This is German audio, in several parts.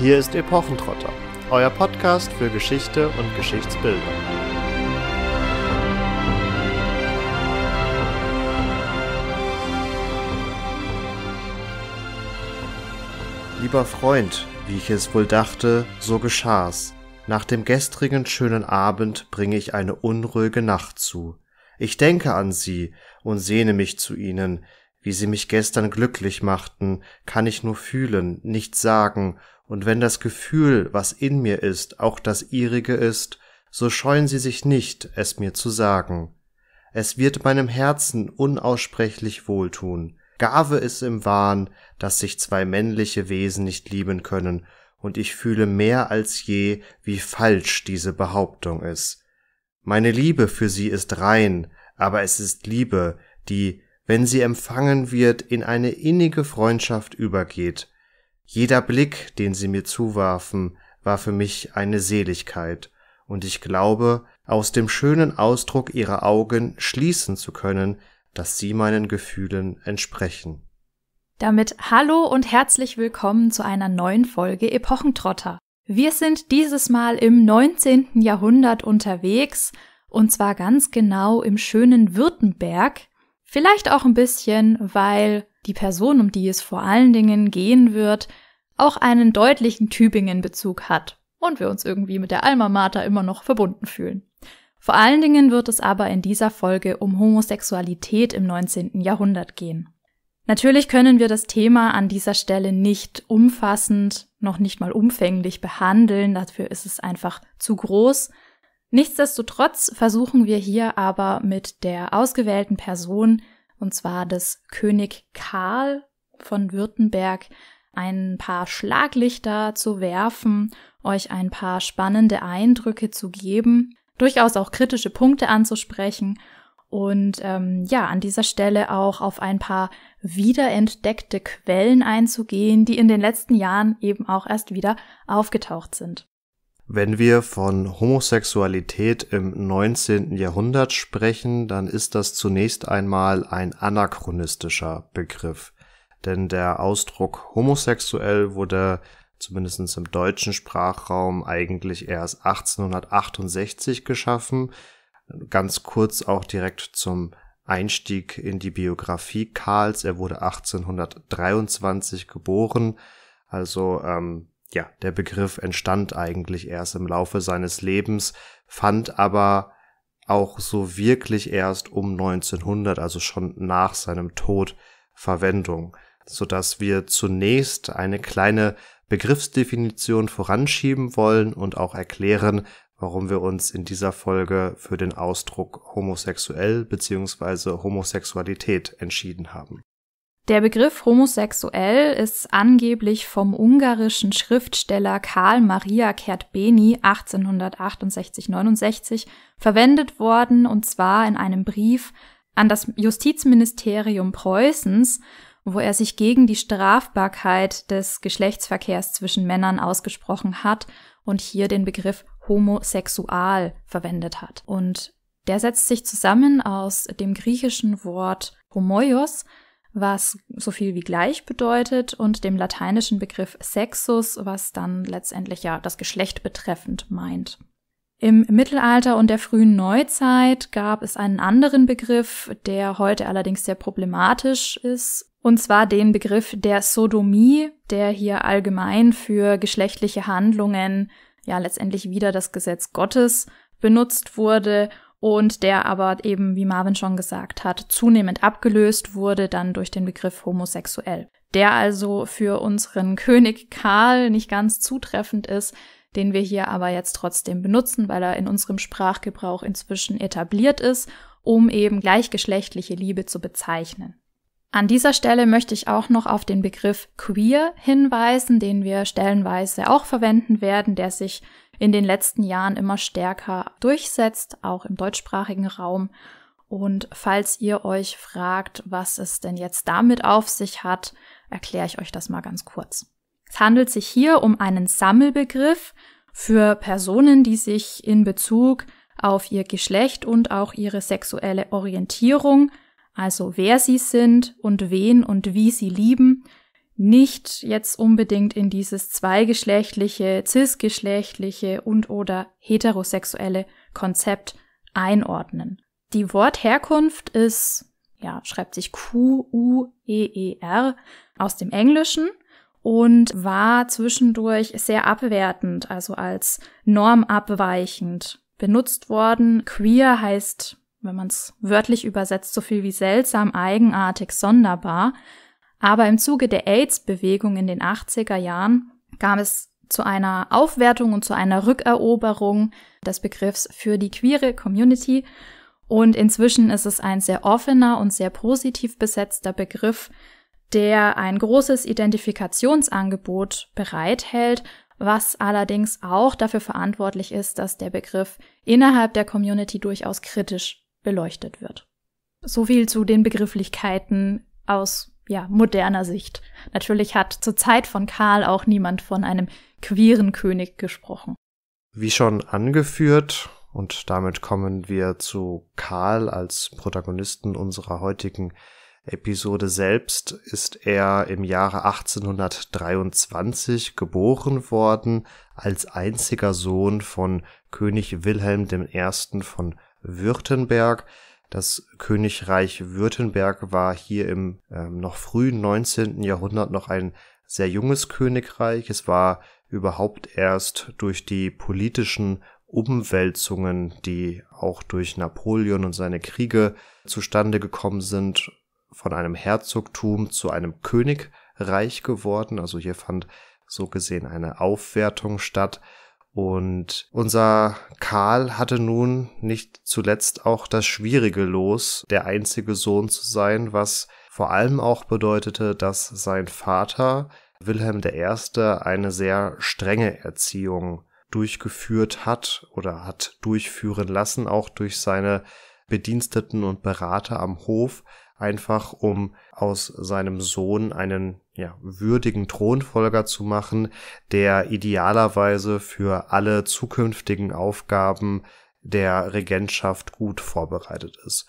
Hier ist Epochentrotter, euer Podcast für Geschichte und Geschichtsbildung. Lieber Freund, wie ich es wohl dachte, so geschah's. Nach dem gestrigen schönen Abend bringe ich eine unruhige Nacht zu. Ich denke an sie und sehne mich zu ihnen, wie sie mich gestern glücklich machten, kann ich nur fühlen, nicht sagen und wenn das Gefühl, was in mir ist, auch das ihrige ist, so scheuen sie sich nicht, es mir zu sagen. Es wird meinem Herzen unaussprechlich wohltun, Gave es im Wahn, dass sich zwei männliche Wesen nicht lieben können, und ich fühle mehr als je, wie falsch diese Behauptung ist. Meine Liebe für sie ist rein, aber es ist Liebe, die, wenn sie empfangen wird, in eine innige Freundschaft übergeht, jeder Blick, den sie mir zuwarfen, war für mich eine Seligkeit, und ich glaube, aus dem schönen Ausdruck ihrer Augen schließen zu können, dass sie meinen Gefühlen entsprechen. Damit hallo und herzlich willkommen zu einer neuen Folge Epochentrotter. Wir sind dieses Mal im 19. Jahrhundert unterwegs, und zwar ganz genau im schönen Württemberg. Vielleicht auch ein bisschen, weil die Person, um die es vor allen Dingen gehen wird, auch einen deutlichen Tübingen-Bezug hat und wir uns irgendwie mit der Alma Mater immer noch verbunden fühlen. Vor allen Dingen wird es aber in dieser Folge um Homosexualität im 19. Jahrhundert gehen. Natürlich können wir das Thema an dieser Stelle nicht umfassend, noch nicht mal umfänglich behandeln, dafür ist es einfach zu groß. Nichtsdestotrotz versuchen wir hier aber mit der ausgewählten Person und zwar dass König Karl von Württemberg ein paar Schlaglichter zu werfen, euch ein paar spannende Eindrücke zu geben, durchaus auch kritische Punkte anzusprechen und ähm, ja, an dieser Stelle auch auf ein paar wiederentdeckte Quellen einzugehen, die in den letzten Jahren eben auch erst wieder aufgetaucht sind. Wenn wir von Homosexualität im 19. Jahrhundert sprechen, dann ist das zunächst einmal ein anachronistischer Begriff, denn der Ausdruck homosexuell wurde zumindest im deutschen Sprachraum eigentlich erst 1868 geschaffen, ganz kurz auch direkt zum Einstieg in die Biografie Karls. Er wurde 1823 geboren, also ähm, ja, der Begriff entstand eigentlich erst im Laufe seines Lebens, fand aber auch so wirklich erst um 1900, also schon nach seinem Tod, Verwendung, sodass wir zunächst eine kleine Begriffsdefinition voranschieben wollen und auch erklären, warum wir uns in dieser Folge für den Ausdruck homosexuell bzw. Homosexualität entschieden haben der Begriff homosexuell ist angeblich vom ungarischen Schriftsteller Karl Maria Kertbeni 1868-69 verwendet worden, und zwar in einem Brief an das Justizministerium Preußens, wo er sich gegen die Strafbarkeit des Geschlechtsverkehrs zwischen Männern ausgesprochen hat und hier den Begriff homosexual verwendet hat. Und der setzt sich zusammen aus dem griechischen Wort homoios, was so viel wie gleich bedeutet, und dem lateinischen Begriff sexus, was dann letztendlich ja das Geschlecht betreffend meint. Im Mittelalter und der frühen Neuzeit gab es einen anderen Begriff, der heute allerdings sehr problematisch ist, und zwar den Begriff der Sodomie, der hier allgemein für geschlechtliche Handlungen ja letztendlich wieder das Gesetz Gottes benutzt wurde und der aber eben, wie Marvin schon gesagt hat, zunehmend abgelöst wurde dann durch den Begriff homosexuell, der also für unseren König Karl nicht ganz zutreffend ist, den wir hier aber jetzt trotzdem benutzen, weil er in unserem Sprachgebrauch inzwischen etabliert ist, um eben gleichgeschlechtliche Liebe zu bezeichnen. An dieser Stelle möchte ich auch noch auf den Begriff queer hinweisen, den wir stellenweise auch verwenden werden, der sich in den letzten Jahren immer stärker durchsetzt, auch im deutschsprachigen Raum. Und falls ihr euch fragt, was es denn jetzt damit auf sich hat, erkläre ich euch das mal ganz kurz. Es handelt sich hier um einen Sammelbegriff für Personen, die sich in Bezug auf ihr Geschlecht und auch ihre sexuelle Orientierung, also wer sie sind und wen und wie sie lieben, nicht jetzt unbedingt in dieses zweigeschlechtliche, cisgeschlechtliche und oder heterosexuelle Konzept einordnen. Die Wortherkunft ist, ja, schreibt sich Q-U-E-E-R aus dem Englischen und war zwischendurch sehr abwertend, also als normabweichend benutzt worden. Queer heißt, wenn man es wörtlich übersetzt, so viel wie seltsam, eigenartig, sonderbar. Aber im Zuge der AIDS-Bewegung in den 80er Jahren kam es zu einer Aufwertung und zu einer Rückeroberung des Begriffs für die queere Community. Und inzwischen ist es ein sehr offener und sehr positiv besetzter Begriff, der ein großes Identifikationsangebot bereithält, was allerdings auch dafür verantwortlich ist, dass der Begriff innerhalb der Community durchaus kritisch beleuchtet wird. So viel zu den Begrifflichkeiten aus ja, moderner Sicht. Natürlich hat zur Zeit von Karl auch niemand von einem queeren König gesprochen. Wie schon angeführt, und damit kommen wir zu Karl als Protagonisten unserer heutigen Episode selbst, ist er im Jahre 1823 geboren worden als einziger Sohn von König Wilhelm I. von Württemberg, das Königreich Württemberg war hier im ähm, noch frühen 19. Jahrhundert noch ein sehr junges Königreich. Es war überhaupt erst durch die politischen Umwälzungen, die auch durch Napoleon und seine Kriege zustande gekommen sind, von einem Herzogtum zu einem Königreich geworden. Also hier fand so gesehen eine Aufwertung statt. Und unser Karl hatte nun nicht zuletzt auch das schwierige Los, der einzige Sohn zu sein, was vor allem auch bedeutete, dass sein Vater Wilhelm I. eine sehr strenge Erziehung durchgeführt hat oder hat durchführen lassen, auch durch seine Bediensteten und Berater am Hof, einfach um aus seinem Sohn einen ja, würdigen Thronfolger zu machen, der idealerweise für alle zukünftigen Aufgaben der Regentschaft gut vorbereitet ist.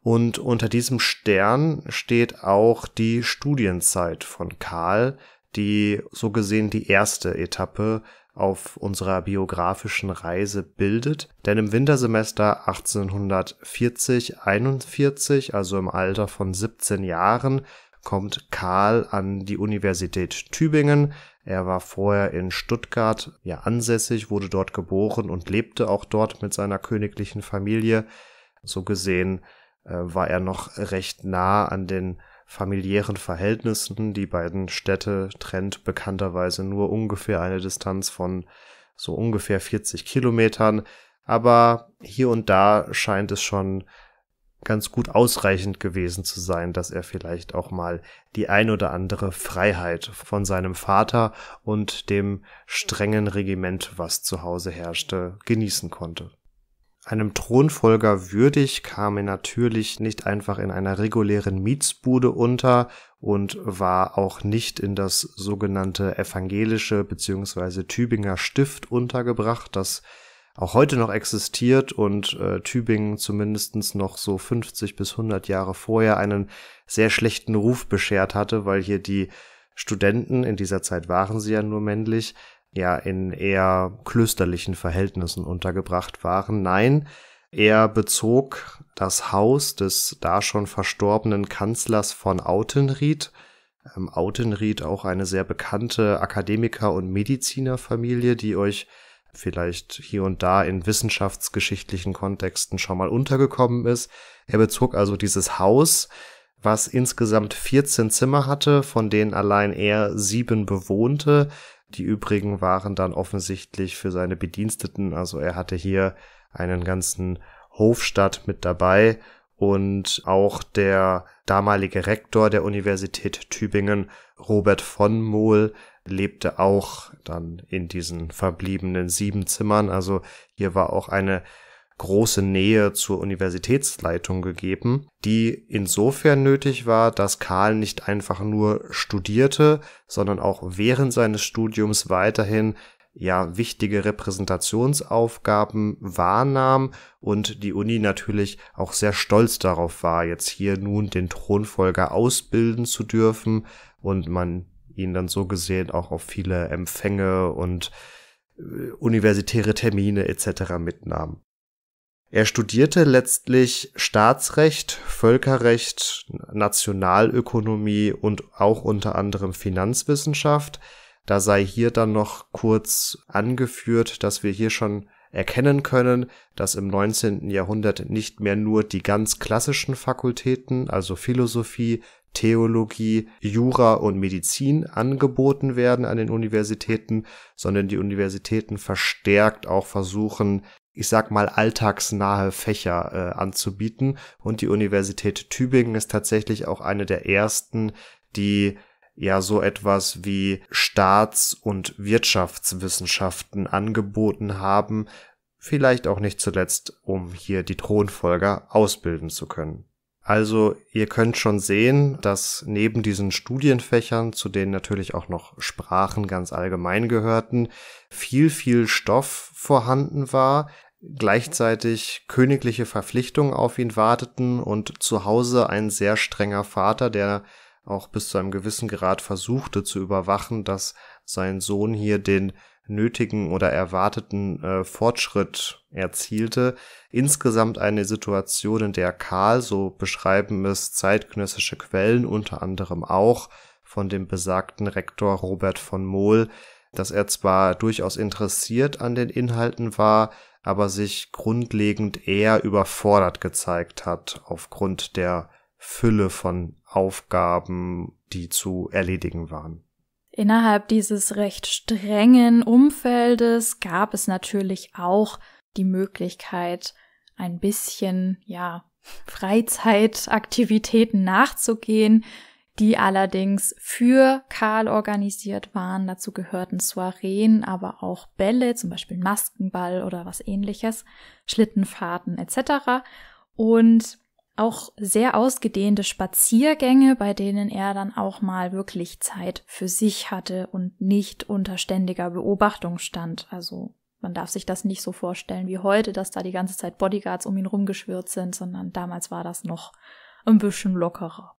Und unter diesem Stern steht auch die Studienzeit von Karl, die so gesehen die erste Etappe auf unserer biografischen Reise bildet, denn im Wintersemester 1840-41, also im Alter von 17 Jahren, kommt Karl an die Universität Tübingen. Er war vorher in Stuttgart ja ansässig, wurde dort geboren und lebte auch dort mit seiner königlichen Familie. So gesehen äh, war er noch recht nah an den familiären Verhältnissen. Die beiden Städte trennt bekannterweise nur ungefähr eine Distanz von so ungefähr 40 Kilometern. Aber hier und da scheint es schon ganz gut ausreichend gewesen zu sein, dass er vielleicht auch mal die ein oder andere Freiheit von seinem Vater und dem strengen Regiment, was zu Hause herrschte, genießen konnte. Einem Thronfolger würdig kam er natürlich nicht einfach in einer regulären Mietsbude unter und war auch nicht in das sogenannte evangelische bzw. Tübinger Stift untergebracht, das auch heute noch existiert und äh, Tübingen zumindestens noch so 50 bis 100 Jahre vorher einen sehr schlechten Ruf beschert hatte, weil hier die Studenten, in dieser Zeit waren sie ja nur männlich, ja in eher klösterlichen Verhältnissen untergebracht waren. Nein, er bezog das Haus des da schon verstorbenen Kanzlers von Autenried, ähm, Autenried auch eine sehr bekannte Akademiker- und Medizinerfamilie, die euch vielleicht hier und da in wissenschaftsgeschichtlichen Kontexten schon mal untergekommen ist. Er bezog also dieses Haus, was insgesamt 14 Zimmer hatte, von denen allein er sieben bewohnte. Die übrigen waren dann offensichtlich für seine Bediensteten. Also er hatte hier einen ganzen Hofstadt mit dabei und auch der damalige Rektor der Universität Tübingen, Robert von Mohl, lebte auch dann in diesen verbliebenen sieben Zimmern. Also hier war auch eine große Nähe zur Universitätsleitung gegeben, die insofern nötig war, dass Karl nicht einfach nur studierte, sondern auch während seines Studiums weiterhin ja wichtige Repräsentationsaufgaben wahrnahm und die Uni natürlich auch sehr stolz darauf war, jetzt hier nun den Thronfolger ausbilden zu dürfen und man ihn dann so gesehen auch auf viele Empfänge und äh, universitäre Termine etc. mitnahm. Er studierte letztlich Staatsrecht, Völkerrecht, Nationalökonomie und auch unter anderem Finanzwissenschaft. Da sei hier dann noch kurz angeführt, dass wir hier schon erkennen können, dass im 19. Jahrhundert nicht mehr nur die ganz klassischen Fakultäten, also Philosophie, Theologie, Jura und Medizin angeboten werden an den Universitäten, sondern die Universitäten verstärkt auch versuchen, ich sag mal, alltagsnahe Fächer äh, anzubieten. Und die Universität Tübingen ist tatsächlich auch eine der ersten, die ja so etwas wie Staats- und Wirtschaftswissenschaften angeboten haben, vielleicht auch nicht zuletzt, um hier die Thronfolger ausbilden zu können. Also ihr könnt schon sehen, dass neben diesen Studienfächern, zu denen natürlich auch noch Sprachen ganz allgemein gehörten, viel, viel Stoff vorhanden war, gleichzeitig königliche Verpflichtungen auf ihn warteten und zu Hause ein sehr strenger Vater, der auch bis zu einem gewissen Grad versuchte zu überwachen, dass sein Sohn hier den nötigen oder erwarteten äh, Fortschritt erzielte. Insgesamt eine Situation, in der Karl, so beschreiben es zeitgenössische Quellen unter anderem auch von dem besagten Rektor Robert von Mohl, dass er zwar durchaus interessiert an den Inhalten war, aber sich grundlegend eher überfordert gezeigt hat aufgrund der Fülle von Aufgaben, die zu erledigen waren. Innerhalb dieses recht strengen Umfeldes gab es natürlich auch die Möglichkeit, ein bisschen, ja, Freizeitaktivitäten nachzugehen, die allerdings für Karl organisiert waren. Dazu gehörten Soireen, aber auch Bälle, zum Beispiel Maskenball oder was ähnliches, Schlittenfahrten etc. Und auch sehr ausgedehnte Spaziergänge, bei denen er dann auch mal wirklich Zeit für sich hatte und nicht unter ständiger Beobachtung stand. Also man darf sich das nicht so vorstellen wie heute, dass da die ganze Zeit Bodyguards um ihn rumgeschwirrt sind, sondern damals war das noch ein bisschen lockerer.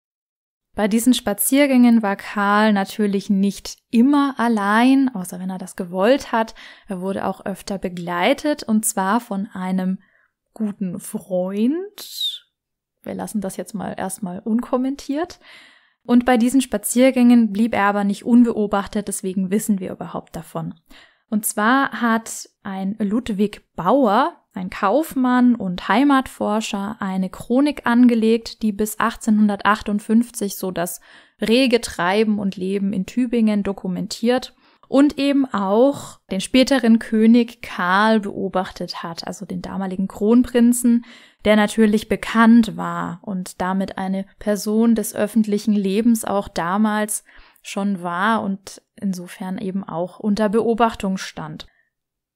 Bei diesen Spaziergängen war Karl natürlich nicht immer allein, außer wenn er das gewollt hat. Er wurde auch öfter begleitet, und zwar von einem guten Freund, wir lassen das jetzt mal erstmal unkommentiert. Und bei diesen Spaziergängen blieb er aber nicht unbeobachtet, deswegen wissen wir überhaupt davon. Und zwar hat ein Ludwig Bauer, ein Kaufmann und Heimatforscher, eine Chronik angelegt, die bis 1858 so das rege Treiben und Leben in Tübingen dokumentiert und eben auch den späteren König Karl beobachtet hat, also den damaligen Kronprinzen, der natürlich bekannt war und damit eine Person des öffentlichen Lebens auch damals schon war und insofern eben auch unter Beobachtung stand.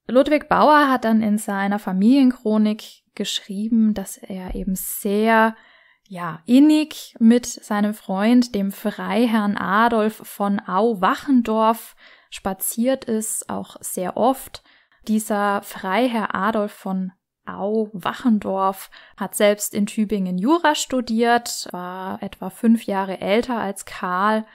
Ludwig Bauer hat dann in seiner Familienchronik geschrieben, dass er eben sehr ja, innig mit seinem Freund, dem Freiherrn Adolf von Au-Wachendorf, spaziert ist, auch sehr oft. Dieser Freiherr Adolf von Au Wachendorf hat selbst in Tübingen Jura studiert, war etwa fünf Jahre älter als Karl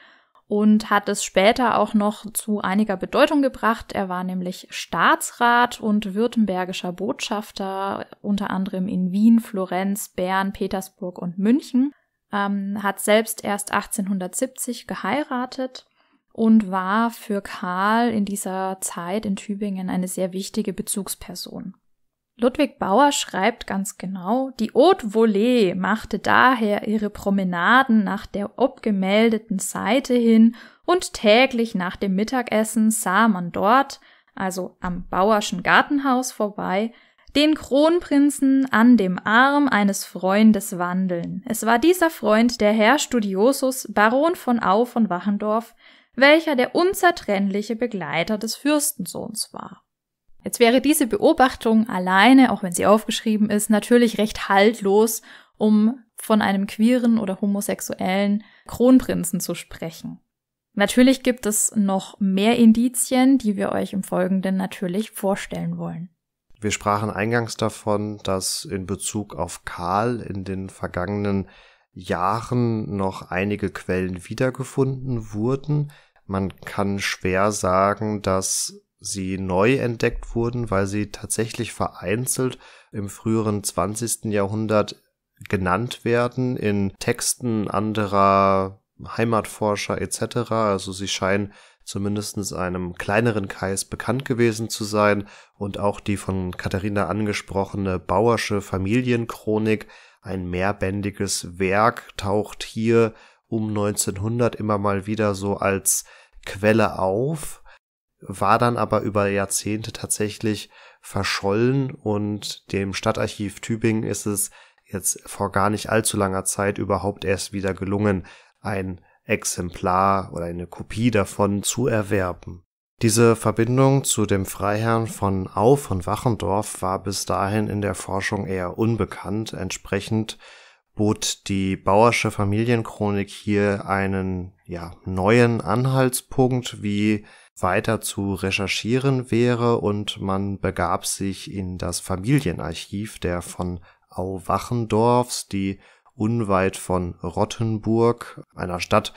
und hat es später auch noch zu einiger Bedeutung gebracht. Er war nämlich Staatsrat und württembergischer Botschafter, unter anderem in Wien, Florenz, Bern, Petersburg und München, ähm, hat selbst erst 1870 geheiratet und war für Karl in dieser Zeit in Tübingen eine sehr wichtige Bezugsperson. Ludwig Bauer schreibt ganz genau, die Haute Volée machte daher ihre Promenaden nach der obgemeldeten Seite hin und täglich nach dem Mittagessen sah man dort, also am Bauerschen Gartenhaus vorbei, den Kronprinzen an dem Arm eines Freundes wandeln. Es war dieser Freund der Herr Studiosus, Baron von Au von Wachendorf, welcher der unzertrennliche Begleiter des Fürstensohns war. Jetzt wäre diese Beobachtung alleine, auch wenn sie aufgeschrieben ist, natürlich recht haltlos, um von einem queeren oder homosexuellen Kronprinzen zu sprechen. Natürlich gibt es noch mehr Indizien, die wir euch im Folgenden natürlich vorstellen wollen. Wir sprachen eingangs davon, dass in Bezug auf Karl in den vergangenen Jahren noch einige Quellen wiedergefunden wurden. Man kann schwer sagen, dass sie neu entdeckt wurden, weil sie tatsächlich vereinzelt im früheren 20. Jahrhundert genannt werden in Texten anderer Heimatforscher etc. Also sie scheinen zumindest einem kleineren Kreis bekannt gewesen zu sein und auch die von Katharina angesprochene Bauersche Familienchronik, ein mehrbändiges Werk, taucht hier um 1900 immer mal wieder so als Quelle auf war dann aber über Jahrzehnte tatsächlich verschollen und dem Stadtarchiv Tübingen ist es jetzt vor gar nicht allzu langer Zeit überhaupt erst wieder gelungen, ein Exemplar oder eine Kopie davon zu erwerben. Diese Verbindung zu dem Freiherrn von Au von Wachendorf war bis dahin in der Forschung eher unbekannt. Entsprechend bot die Bauersche Familienchronik hier einen ja, neuen Anhaltspunkt, wie weiter zu recherchieren wäre und man begab sich in das Familienarchiv der von Auwachendorfs, die unweit von Rottenburg, einer Stadt,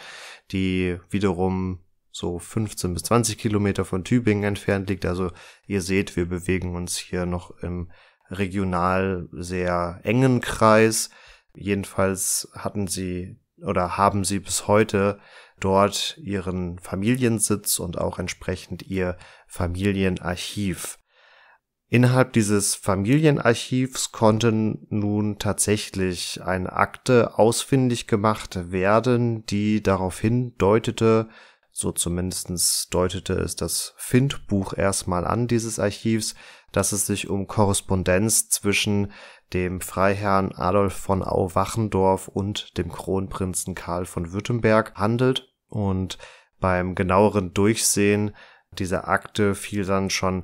die wiederum so 15 bis 20 Kilometer von Tübingen entfernt liegt. Also ihr seht, wir bewegen uns hier noch im regional sehr engen Kreis. Jedenfalls hatten sie oder haben sie bis heute dort ihren Familiensitz und auch entsprechend ihr Familienarchiv. Innerhalb dieses Familienarchivs konnten nun tatsächlich eine Akte ausfindig gemacht werden, die darauf hindeutete, so zumindestens deutete es das Findbuch erstmal an dieses Archivs, dass es sich um Korrespondenz zwischen dem Freiherrn Adolf von au und dem Kronprinzen Karl von Württemberg handelt und beim genaueren Durchsehen dieser Akte fiel dann schon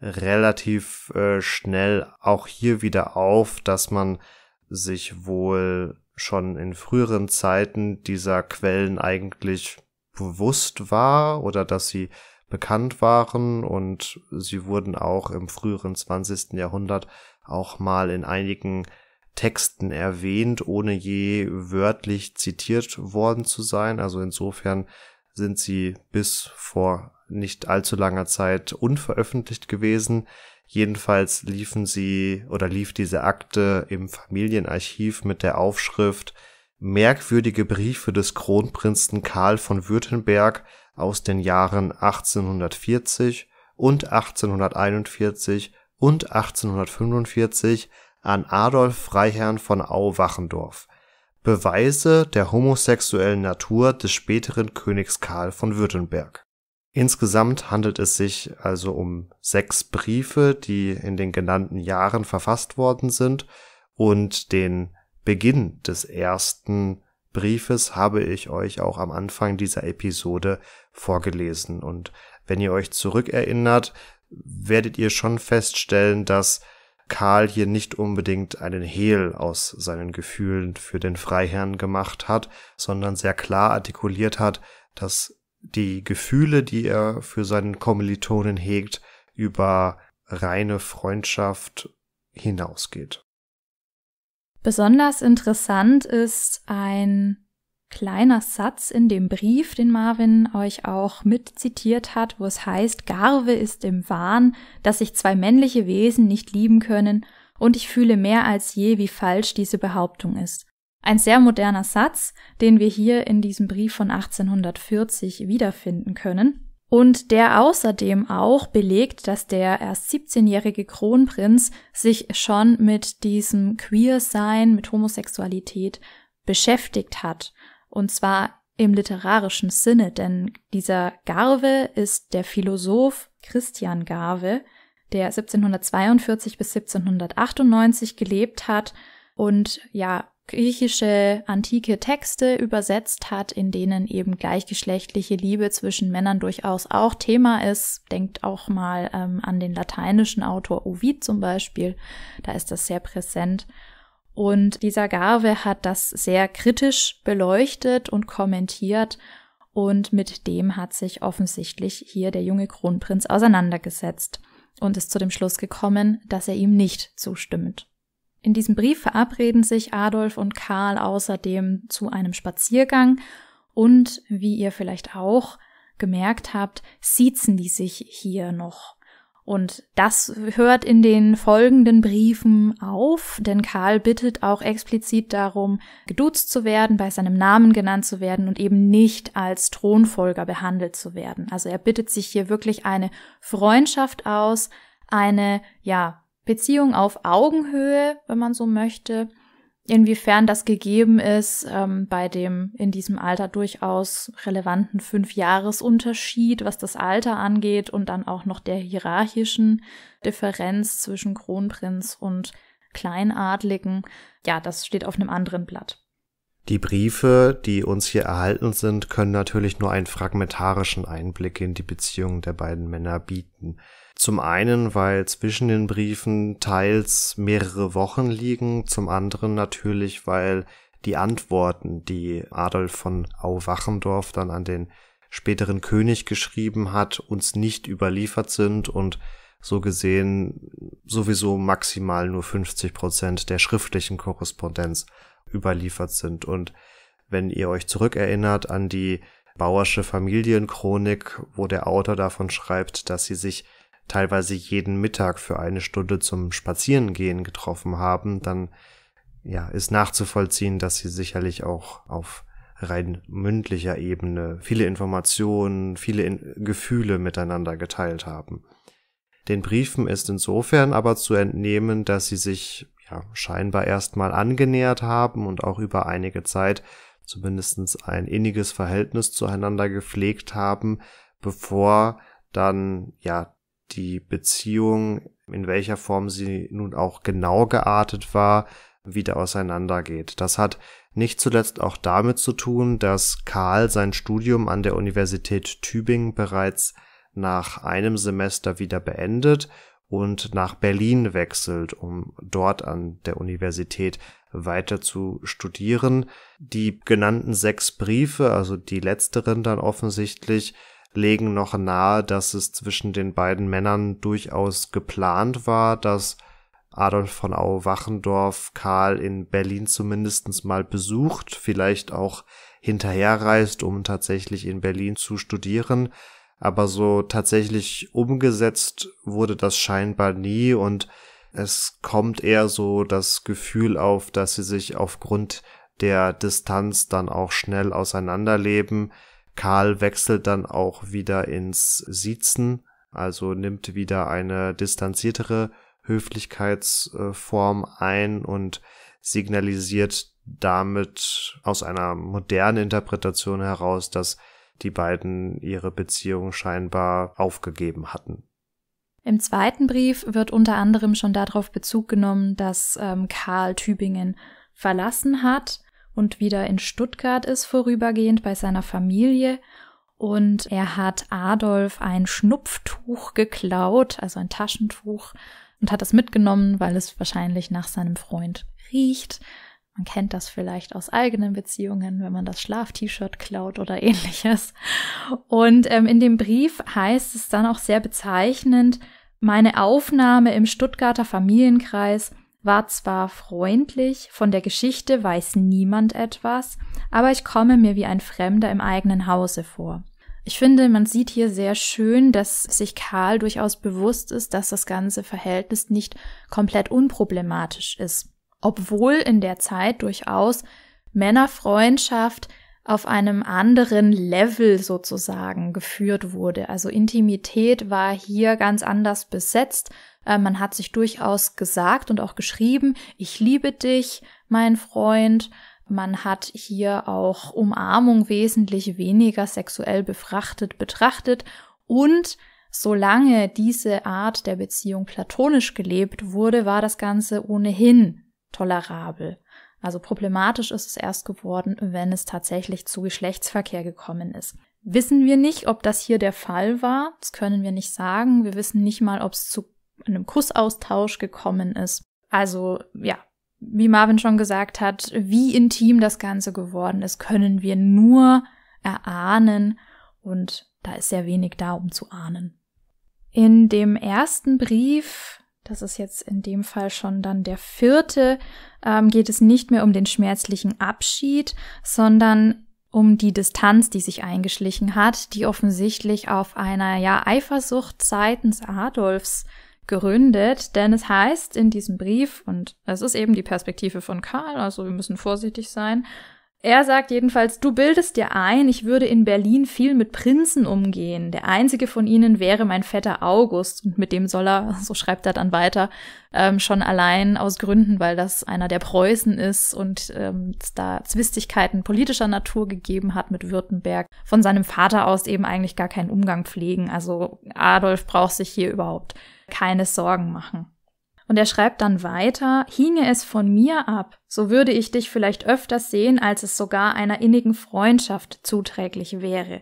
relativ äh, schnell auch hier wieder auf, dass man sich wohl schon in früheren Zeiten dieser Quellen eigentlich bewusst war oder dass sie bekannt waren und sie wurden auch im früheren 20. Jahrhundert auch mal in einigen Texten erwähnt, ohne je wörtlich zitiert worden zu sein. Also insofern sind sie bis vor nicht allzu langer Zeit unveröffentlicht gewesen. Jedenfalls liefen sie oder lief diese Akte im Familienarchiv mit der Aufschrift Merkwürdige Briefe des Kronprinzen Karl von Württemberg aus den Jahren 1840 und 1841 und 1845 an Adolf Freiherrn von au Beweise der homosexuellen Natur des späteren Königs Karl von Württemberg. Insgesamt handelt es sich also um sechs Briefe, die in den genannten Jahren verfasst worden sind, und den Beginn des ersten Briefes habe ich euch auch am Anfang dieser Episode vorgelesen. Und wenn ihr euch zurückerinnert, werdet ihr schon feststellen, dass Karl hier nicht unbedingt einen Hehl aus seinen Gefühlen für den Freiherrn gemacht hat, sondern sehr klar artikuliert hat, dass die Gefühle, die er für seinen Kommilitonen hegt, über reine Freundschaft hinausgeht. Besonders interessant ist ein kleiner Satz in dem Brief, den Marvin euch auch mit zitiert hat, wo es heißt, Garve ist im Wahn, dass sich zwei männliche Wesen nicht lieben können, und ich fühle mehr als je, wie falsch diese Behauptung ist. Ein sehr moderner Satz, den wir hier in diesem Brief von 1840 wiederfinden können und der außerdem auch belegt, dass der erst 17-jährige Kronprinz sich schon mit diesem Queer-Sein, mit Homosexualität beschäftigt hat und zwar im literarischen Sinne, denn dieser Garve ist der Philosoph Christian Garve, der 1742 bis 1798 gelebt hat und ja, griechische antike Texte übersetzt hat, in denen eben gleichgeschlechtliche Liebe zwischen Männern durchaus auch Thema ist. Denkt auch mal ähm, an den lateinischen Autor Ovid zum Beispiel, da ist das sehr präsent. Und dieser Garve hat das sehr kritisch beleuchtet und kommentiert und mit dem hat sich offensichtlich hier der junge Kronprinz auseinandergesetzt und ist zu dem Schluss gekommen, dass er ihm nicht zustimmt. In diesem Brief verabreden sich Adolf und Karl außerdem zu einem Spaziergang und, wie ihr vielleicht auch gemerkt habt, siezen die sich hier noch. Und das hört in den folgenden Briefen auf, denn Karl bittet auch explizit darum, geduzt zu werden, bei seinem Namen genannt zu werden und eben nicht als Thronfolger behandelt zu werden. Also er bittet sich hier wirklich eine Freundschaft aus, eine, ja, Beziehung auf Augenhöhe, wenn man so möchte, inwiefern das gegeben ist ähm, bei dem in diesem Alter durchaus relevanten Fünfjahresunterschied, was das Alter angeht und dann auch noch der hierarchischen Differenz zwischen Kronprinz und Kleinadligen. Ja, das steht auf einem anderen Blatt. Die Briefe, die uns hier erhalten sind, können natürlich nur einen fragmentarischen Einblick in die Beziehungen der beiden Männer bieten. Zum einen, weil zwischen den Briefen teils mehrere Wochen liegen, zum anderen natürlich, weil die Antworten, die Adolf von Auwachendorf dann an den späteren König geschrieben hat, uns nicht überliefert sind und so gesehen sowieso maximal nur 50 Prozent der schriftlichen Korrespondenz überliefert sind. Und wenn ihr euch zurückerinnert an die Bauersche Familienchronik, wo der Autor davon schreibt, dass sie sich teilweise jeden Mittag für eine Stunde zum Spazierengehen getroffen haben, dann ja, ist nachzuvollziehen, dass sie sicherlich auch auf rein mündlicher Ebene viele Informationen, viele in Gefühle miteinander geteilt haben. Den Briefen ist insofern aber zu entnehmen, dass sie sich ja, scheinbar erstmal angenähert haben und auch über einige Zeit zumindestens ein inniges Verhältnis zueinander gepflegt haben, bevor dann ja die Beziehung, in welcher Form sie nun auch genau geartet war, wieder auseinandergeht. Das hat nicht zuletzt auch damit zu tun, dass Karl sein Studium an der Universität Tübingen bereits nach einem Semester wieder beendet und nach Berlin wechselt, um dort an der Universität weiter zu studieren. Die genannten sechs Briefe, also die letzteren dann offensichtlich, legen noch nahe, dass es zwischen den beiden Männern durchaus geplant war, dass Adolf von Au-Wachendorf Karl in Berlin zumindest mal besucht, vielleicht auch hinterherreist, um tatsächlich in Berlin zu studieren aber so tatsächlich umgesetzt wurde das scheinbar nie und es kommt eher so das Gefühl auf, dass sie sich aufgrund der Distanz dann auch schnell auseinanderleben. Karl wechselt dann auch wieder ins Siezen, also nimmt wieder eine distanziertere Höflichkeitsform ein und signalisiert damit aus einer modernen Interpretation heraus, dass die beiden ihre Beziehung scheinbar aufgegeben hatten. Im zweiten Brief wird unter anderem schon darauf Bezug genommen, dass ähm, Karl Tübingen verlassen hat und wieder in Stuttgart ist vorübergehend bei seiner Familie und er hat Adolf ein Schnupftuch geklaut, also ein Taschentuch, und hat das mitgenommen, weil es wahrscheinlich nach seinem Freund riecht. Man kennt das vielleicht aus eigenen Beziehungen, wenn man das Schlaf-T-Shirt klaut oder ähnliches. Und ähm, in dem Brief heißt es dann auch sehr bezeichnend, meine Aufnahme im Stuttgarter Familienkreis war zwar freundlich, von der Geschichte weiß niemand etwas, aber ich komme mir wie ein Fremder im eigenen Hause vor. Ich finde, man sieht hier sehr schön, dass sich Karl durchaus bewusst ist, dass das ganze Verhältnis nicht komplett unproblematisch ist obwohl in der Zeit durchaus Männerfreundschaft auf einem anderen Level sozusagen geführt wurde. Also Intimität war hier ganz anders besetzt. Äh, man hat sich durchaus gesagt und auch geschrieben, ich liebe dich, mein Freund. Man hat hier auch Umarmung wesentlich weniger sexuell befrachtet betrachtet und solange diese Art der Beziehung platonisch gelebt wurde, war das Ganze ohnehin tolerabel. Also problematisch ist es erst geworden, wenn es tatsächlich zu Geschlechtsverkehr gekommen ist. Wissen wir nicht, ob das hier der Fall war. Das können wir nicht sagen. Wir wissen nicht mal, ob es zu einem Kussaustausch gekommen ist. Also ja, wie Marvin schon gesagt hat, wie intim das Ganze geworden ist, können wir nur erahnen und da ist sehr wenig da, um zu ahnen. In dem ersten Brief das ist jetzt in dem Fall schon dann der vierte, ähm, geht es nicht mehr um den schmerzlichen Abschied, sondern um die Distanz, die sich eingeschlichen hat, die offensichtlich auf einer ja Eifersucht seitens Adolfs gründet, denn es heißt in diesem Brief, und es ist eben die Perspektive von Karl, also wir müssen vorsichtig sein, er sagt jedenfalls, du bildest dir ein, ich würde in Berlin viel mit Prinzen umgehen. Der einzige von ihnen wäre mein Vetter August. Und mit dem soll er, so schreibt er dann weiter, ähm, schon allein aus Gründen, weil das einer der Preußen ist und ähm, da Zwistigkeiten politischer Natur gegeben hat mit Württemberg. Von seinem Vater aus eben eigentlich gar keinen Umgang pflegen. Also Adolf braucht sich hier überhaupt keine Sorgen machen. Und er schreibt dann weiter, hinge es von mir ab, so würde ich dich vielleicht öfters sehen, als es sogar einer innigen Freundschaft zuträglich wäre.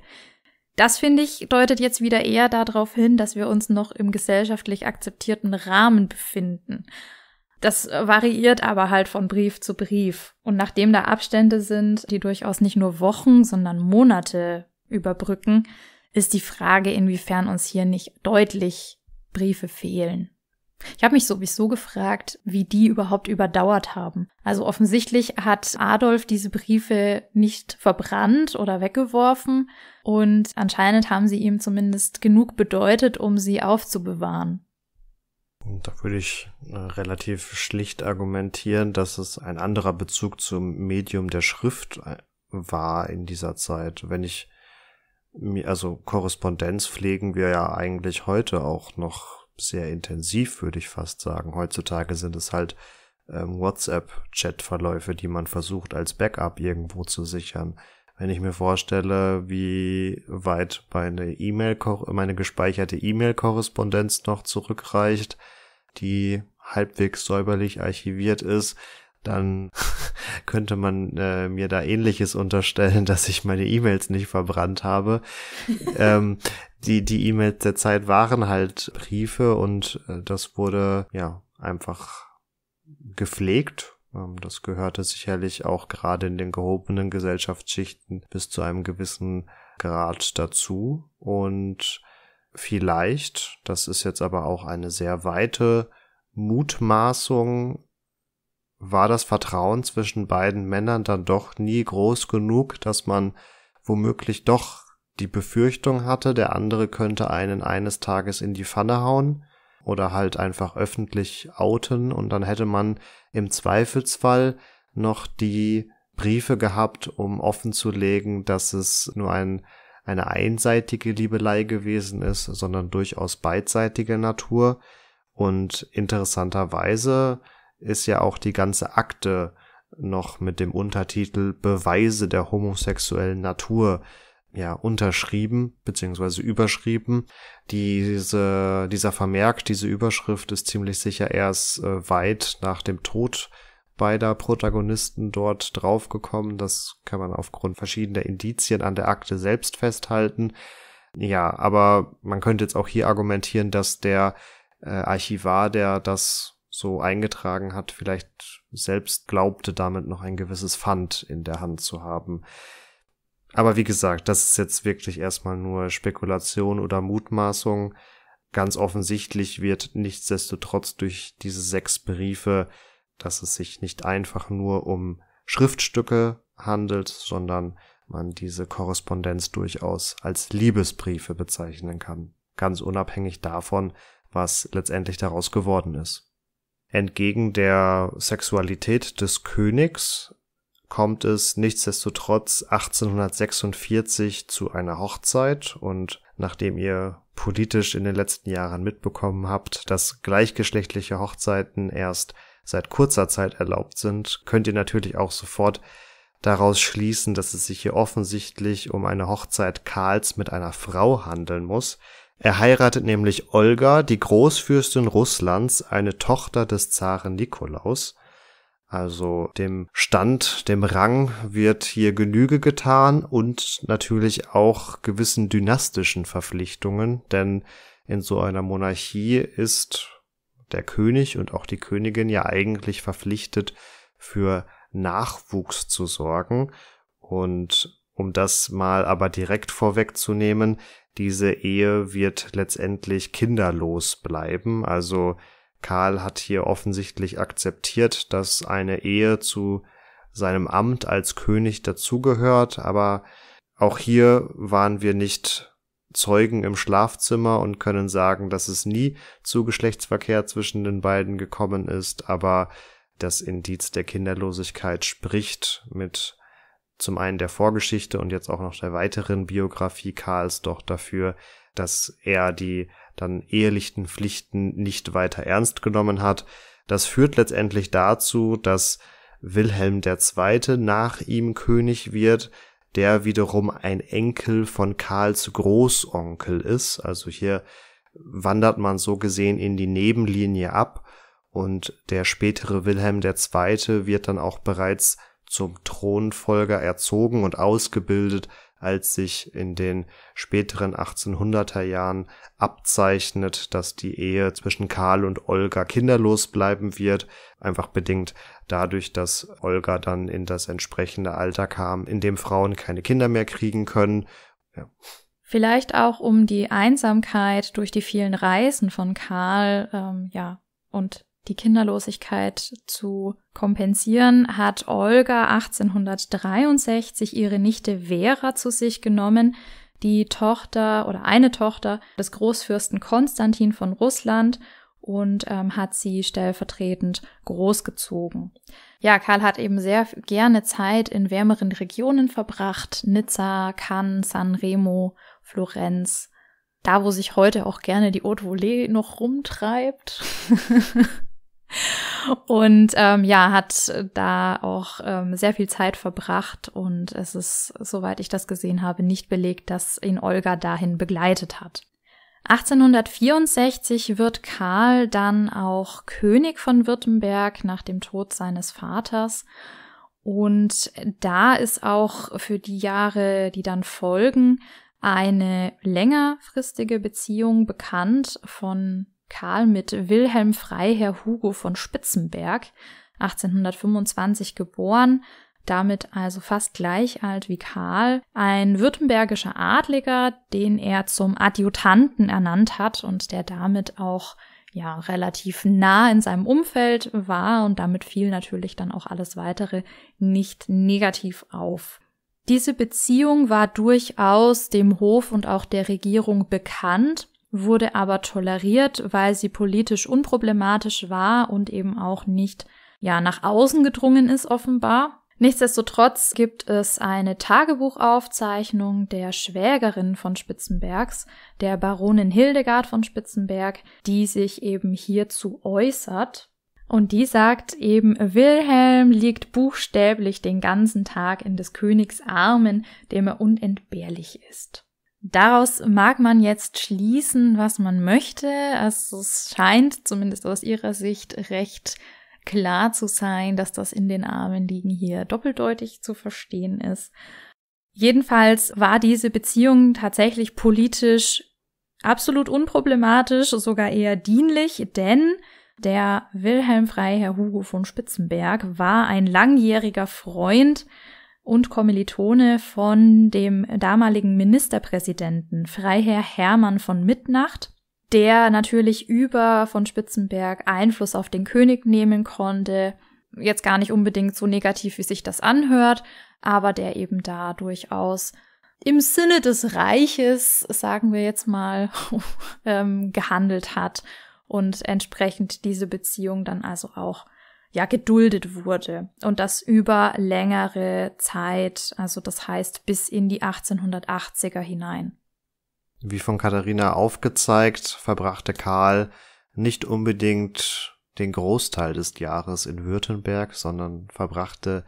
Das finde ich deutet jetzt wieder eher darauf hin, dass wir uns noch im gesellschaftlich akzeptierten Rahmen befinden. Das variiert aber halt von Brief zu Brief. Und nachdem da Abstände sind, die durchaus nicht nur Wochen, sondern Monate überbrücken, ist die Frage, inwiefern uns hier nicht deutlich Briefe fehlen. Ich habe mich sowieso gefragt, wie die überhaupt überdauert haben. Also offensichtlich hat Adolf diese Briefe nicht verbrannt oder weggeworfen und anscheinend haben sie ihm zumindest genug bedeutet, um sie aufzubewahren. Da würde ich äh, relativ schlicht argumentieren, dass es ein anderer Bezug zum Medium der Schrift äh, war in dieser Zeit. Wenn ich, also Korrespondenz pflegen wir ja eigentlich heute auch noch sehr intensiv, würde ich fast sagen. Heutzutage sind es halt ähm, WhatsApp-Chat-Verläufe, die man versucht als Backup irgendwo zu sichern. Wenn ich mir vorstelle, wie weit meine E-Mail, meine gespeicherte E-Mail-Korrespondenz noch zurückreicht, die halbwegs säuberlich archiviert ist, dann könnte man äh, mir da ähnliches unterstellen, dass ich meine E-Mails nicht verbrannt habe. ähm, die die E-Mails der Zeit waren halt Briefe und äh, das wurde ja einfach gepflegt. Ähm, das gehörte sicherlich auch gerade in den gehobenen Gesellschaftsschichten bis zu einem gewissen Grad dazu und vielleicht, das ist jetzt aber auch eine sehr weite Mutmaßung, war das Vertrauen zwischen beiden Männern dann doch nie groß genug, dass man womöglich doch die Befürchtung hatte, der andere könnte einen eines Tages in die Pfanne hauen oder halt einfach öffentlich outen und dann hätte man im Zweifelsfall noch die Briefe gehabt, um offenzulegen, dass es nur ein, eine einseitige Liebelei gewesen ist, sondern durchaus beidseitige Natur. Und interessanterweise ist ja auch die ganze Akte noch mit dem Untertitel Beweise der homosexuellen Natur ja unterschrieben beziehungsweise überschrieben. Diese, dieser Vermerk, diese Überschrift ist ziemlich sicher erst äh, weit nach dem Tod beider Protagonisten dort draufgekommen. Das kann man aufgrund verschiedener Indizien an der Akte selbst festhalten. Ja, aber man könnte jetzt auch hier argumentieren, dass der äh, Archivar, der das so eingetragen hat, vielleicht selbst glaubte, damit noch ein gewisses Pfand in der Hand zu haben. Aber wie gesagt, das ist jetzt wirklich erstmal nur Spekulation oder Mutmaßung. Ganz offensichtlich wird nichtsdestotrotz durch diese sechs Briefe, dass es sich nicht einfach nur um Schriftstücke handelt, sondern man diese Korrespondenz durchaus als Liebesbriefe bezeichnen kann. Ganz unabhängig davon, was letztendlich daraus geworden ist entgegen der Sexualität des Königs kommt es nichtsdestotrotz 1846 zu einer Hochzeit und nachdem ihr politisch in den letzten Jahren mitbekommen habt, dass gleichgeschlechtliche Hochzeiten erst seit kurzer Zeit erlaubt sind, könnt ihr natürlich auch sofort daraus schließen, dass es sich hier offensichtlich um eine Hochzeit Karls mit einer Frau handeln muss, er heiratet nämlich Olga, die Großfürstin Russlands, eine Tochter des Zaren Nikolaus. Also dem Stand, dem Rang wird hier Genüge getan und natürlich auch gewissen dynastischen Verpflichtungen, denn in so einer Monarchie ist der König und auch die Königin ja eigentlich verpflichtet, für Nachwuchs zu sorgen. Und um das mal aber direkt vorwegzunehmen, diese Ehe wird letztendlich kinderlos bleiben, also Karl hat hier offensichtlich akzeptiert, dass eine Ehe zu seinem Amt als König dazugehört, aber auch hier waren wir nicht Zeugen im Schlafzimmer und können sagen, dass es nie zu Geschlechtsverkehr zwischen den beiden gekommen ist, aber das Indiz der Kinderlosigkeit spricht mit zum einen der Vorgeschichte und jetzt auch noch der weiteren Biografie Karls doch dafür, dass er die dann ehelichten Pflichten nicht weiter ernst genommen hat. Das führt letztendlich dazu, dass Wilhelm II. nach ihm König wird, der wiederum ein Enkel von Karls Großonkel ist. Also hier wandert man so gesehen in die Nebenlinie ab und der spätere Wilhelm II. wird dann auch bereits zum Thronfolger erzogen und ausgebildet, als sich in den späteren 1800er Jahren abzeichnet, dass die Ehe zwischen Karl und Olga kinderlos bleiben wird, einfach bedingt dadurch, dass Olga dann in das entsprechende Alter kam, in dem Frauen keine Kinder mehr kriegen können. Ja. Vielleicht auch um die Einsamkeit durch die vielen Reisen von Karl, ähm, ja, und die Kinderlosigkeit zu kompensieren, hat Olga 1863 ihre Nichte Vera zu sich genommen, die Tochter oder eine Tochter des Großfürsten Konstantin von Russland und ähm, hat sie stellvertretend großgezogen. Ja, Karl hat eben sehr gerne Zeit in wärmeren Regionen verbracht, Nizza, Cannes, Sanremo, Florenz, da wo sich heute auch gerne die Haute Volée noch rumtreibt. Und ähm, ja, hat da auch ähm, sehr viel Zeit verbracht und es ist, soweit ich das gesehen habe, nicht belegt, dass ihn Olga dahin begleitet hat. 1864 wird Karl dann auch König von Württemberg nach dem Tod seines Vaters. Und da ist auch für die Jahre, die dann folgen, eine längerfristige Beziehung bekannt von Karl mit Wilhelm Freiherr Hugo von Spitzenberg, 1825 geboren, damit also fast gleich alt wie Karl, ein württembergischer Adliger, den er zum Adjutanten ernannt hat und der damit auch ja relativ nah in seinem Umfeld war und damit fiel natürlich dann auch alles weitere nicht negativ auf. Diese Beziehung war durchaus dem Hof und auch der Regierung bekannt wurde aber toleriert, weil sie politisch unproblematisch war und eben auch nicht ja nach außen gedrungen ist offenbar. Nichtsdestotrotz gibt es eine Tagebuchaufzeichnung der Schwägerin von Spitzenbergs, der Baronin Hildegard von Spitzenberg, die sich eben hierzu äußert. Und die sagt eben, Wilhelm liegt buchstäblich den ganzen Tag in des Königs Armen, dem er unentbehrlich ist. Daraus mag man jetzt schließen, was man möchte. Also es scheint zumindest aus ihrer Sicht recht klar zu sein, dass das in den Armen liegen hier doppeldeutig zu verstehen ist. Jedenfalls war diese Beziehung tatsächlich politisch absolut unproblematisch, sogar eher dienlich, denn der Wilhelm Freiherr Hugo von Spitzenberg war ein langjähriger Freund und Kommilitone von dem damaligen Ministerpräsidenten Freiherr Hermann von Mitnacht, der natürlich über von Spitzenberg Einfluss auf den König nehmen konnte. Jetzt gar nicht unbedingt so negativ, wie sich das anhört, aber der eben da durchaus im Sinne des Reiches, sagen wir jetzt mal, ähm, gehandelt hat und entsprechend diese Beziehung dann also auch ja geduldet wurde und das über längere Zeit, also das heißt bis in die 1880er hinein. Wie von Katharina aufgezeigt, verbrachte Karl nicht unbedingt den Großteil des Jahres in Württemberg, sondern verbrachte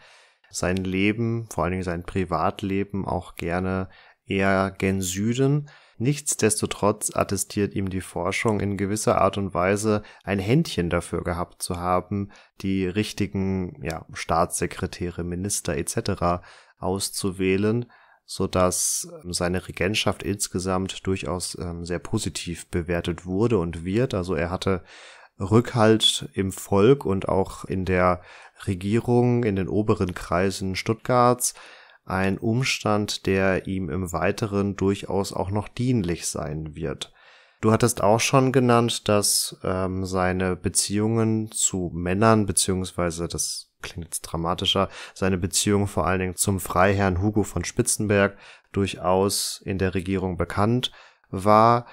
sein Leben, vor allen Dingen sein Privatleben auch gerne eher gen Süden. Nichtsdestotrotz attestiert ihm die Forschung in gewisser Art und Weise ein Händchen dafür gehabt zu haben, die richtigen ja, Staatssekretäre, Minister etc. auszuwählen, so dass ähm, seine Regentschaft insgesamt durchaus ähm, sehr positiv bewertet wurde und wird. Also er hatte Rückhalt im Volk und auch in der Regierung, in den oberen Kreisen Stuttgarts ein Umstand, der ihm im Weiteren durchaus auch noch dienlich sein wird. Du hattest auch schon genannt, dass ähm, seine Beziehungen zu Männern, beziehungsweise das klingt jetzt dramatischer, seine Beziehung vor allen Dingen zum Freiherrn Hugo von Spitzenberg durchaus in der Regierung bekannt war.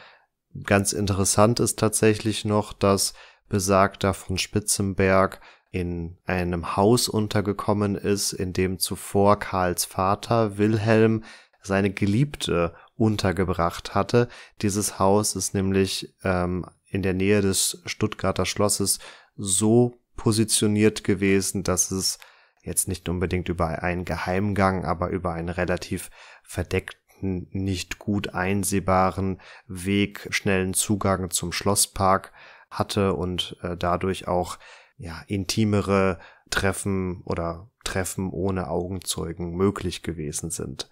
Ganz interessant ist tatsächlich noch, dass besagter von Spitzenberg in einem Haus untergekommen ist, in dem zuvor Karls Vater Wilhelm seine Geliebte untergebracht hatte. Dieses Haus ist nämlich ähm, in der Nähe des Stuttgarter Schlosses so positioniert gewesen, dass es jetzt nicht unbedingt über einen Geheimgang, aber über einen relativ verdeckten, nicht gut einsehbaren Weg schnellen Zugang zum Schlosspark hatte und äh, dadurch auch ja, intimere Treffen oder Treffen ohne Augenzeugen möglich gewesen sind.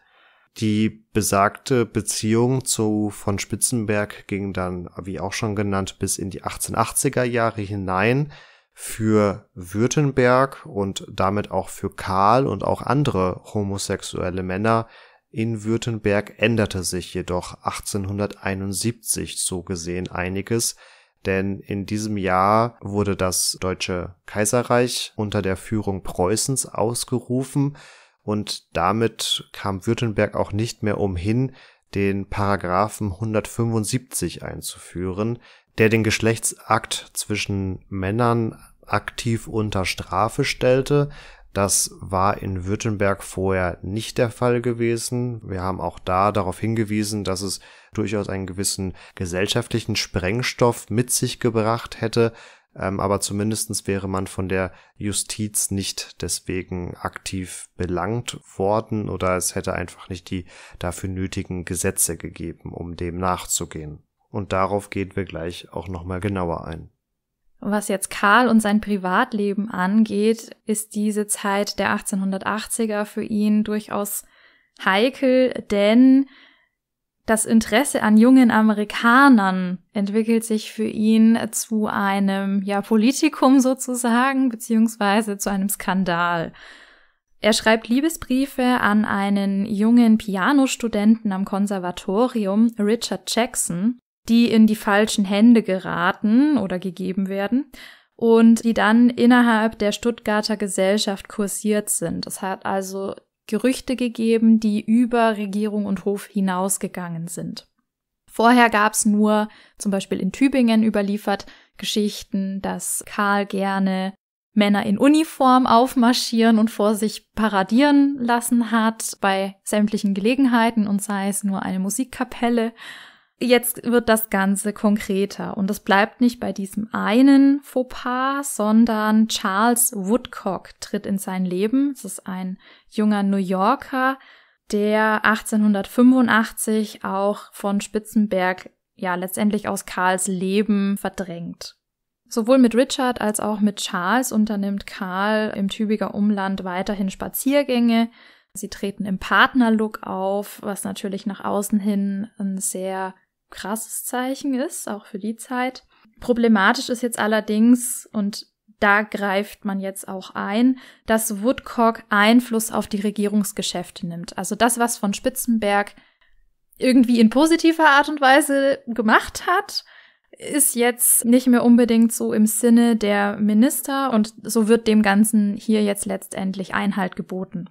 Die besagte Beziehung zu von Spitzenberg ging dann, wie auch schon genannt, bis in die 1880er Jahre hinein. Für Württemberg und damit auch für Karl und auch andere homosexuelle Männer in Württemberg änderte sich jedoch 1871 so gesehen einiges, denn in diesem Jahr wurde das Deutsche Kaiserreich unter der Führung Preußens ausgerufen und damit kam Württemberg auch nicht mehr umhin, den Paragraphen 175 einzuführen, der den Geschlechtsakt zwischen Männern aktiv unter Strafe stellte, das war in Württemberg vorher nicht der Fall gewesen. Wir haben auch da darauf hingewiesen, dass es durchaus einen gewissen gesellschaftlichen Sprengstoff mit sich gebracht hätte, ähm, aber zumindestens wäre man von der Justiz nicht deswegen aktiv belangt worden oder es hätte einfach nicht die dafür nötigen Gesetze gegeben, um dem nachzugehen. Und darauf gehen wir gleich auch nochmal genauer ein. Was jetzt Karl und sein Privatleben angeht, ist diese Zeit der 1880er für ihn durchaus heikel, denn das Interesse an jungen Amerikanern entwickelt sich für ihn zu einem, ja, Politikum sozusagen, beziehungsweise zu einem Skandal. Er schreibt Liebesbriefe an einen jungen Pianostudenten am Konservatorium, Richard Jackson, die in die falschen Hände geraten oder gegeben werden und die dann innerhalb der Stuttgarter Gesellschaft kursiert sind. Es hat also Gerüchte gegeben, die über Regierung und Hof hinausgegangen sind. Vorher gab es nur, zum Beispiel in Tübingen überliefert, Geschichten, dass Karl gerne Männer in Uniform aufmarschieren und vor sich paradieren lassen hat bei sämtlichen Gelegenheiten und sei es nur eine Musikkapelle jetzt wird das Ganze konkreter und es bleibt nicht bei diesem einen Fauxpas, sondern Charles Woodcock tritt in sein Leben. Es ist ein junger New Yorker, der 1885 auch von Spitzenberg ja letztendlich aus Karls Leben verdrängt. Sowohl mit Richard als auch mit Charles unternimmt Karl im Tübinger Umland weiterhin Spaziergänge, Sie treten im Partnerlook auf, was natürlich nach außen hin ein sehr krasses Zeichen ist, auch für die Zeit. Problematisch ist jetzt allerdings, und da greift man jetzt auch ein, dass Woodcock Einfluss auf die Regierungsgeschäfte nimmt. Also das, was von Spitzenberg irgendwie in positiver Art und Weise gemacht hat, ist jetzt nicht mehr unbedingt so im Sinne der Minister und so wird dem Ganzen hier jetzt letztendlich Einhalt geboten.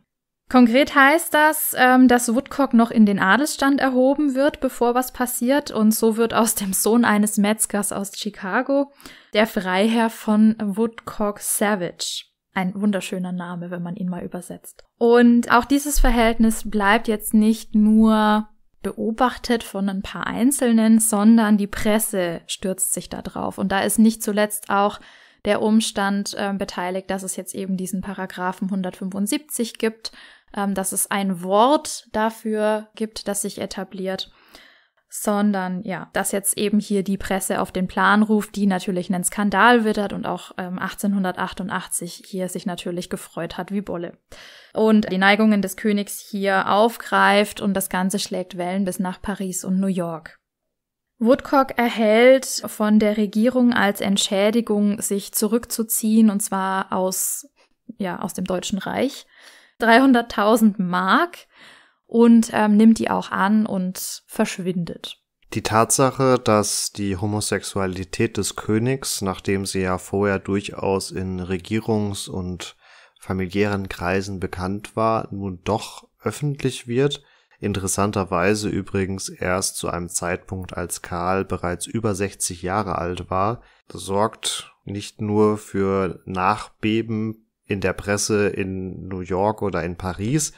Konkret heißt das, ähm, dass Woodcock noch in den Adelsstand erhoben wird, bevor was passiert, und so wird aus dem Sohn eines Metzgers aus Chicago der Freiherr von Woodcock Savage. Ein wunderschöner Name, wenn man ihn mal übersetzt. Und auch dieses Verhältnis bleibt jetzt nicht nur beobachtet von ein paar Einzelnen, sondern die Presse stürzt sich da drauf. Und da ist nicht zuletzt auch der Umstand äh, beteiligt, dass es jetzt eben diesen Paragraphen 175 gibt, ähm, dass es ein Wort dafür gibt, das sich etabliert, sondern ja, dass jetzt eben hier die Presse auf den Plan ruft, die natürlich einen Skandal wittert und auch ähm, 1888 hier sich natürlich gefreut hat wie Bolle. Und die Neigungen des Königs hier aufgreift und das Ganze schlägt Wellen bis nach Paris und New York. Woodcock erhält von der Regierung als Entschädigung, sich zurückzuziehen, und zwar aus, ja, aus dem Deutschen Reich. 300.000 Mark und ähm, nimmt die auch an und verschwindet. Die Tatsache, dass die Homosexualität des Königs, nachdem sie ja vorher durchaus in Regierungs- und familiären Kreisen bekannt war, nun doch öffentlich wird, interessanterweise übrigens erst zu einem Zeitpunkt, als Karl bereits über 60 Jahre alt war, sorgt nicht nur für Nachbeben in der Presse in New York oder in Paris,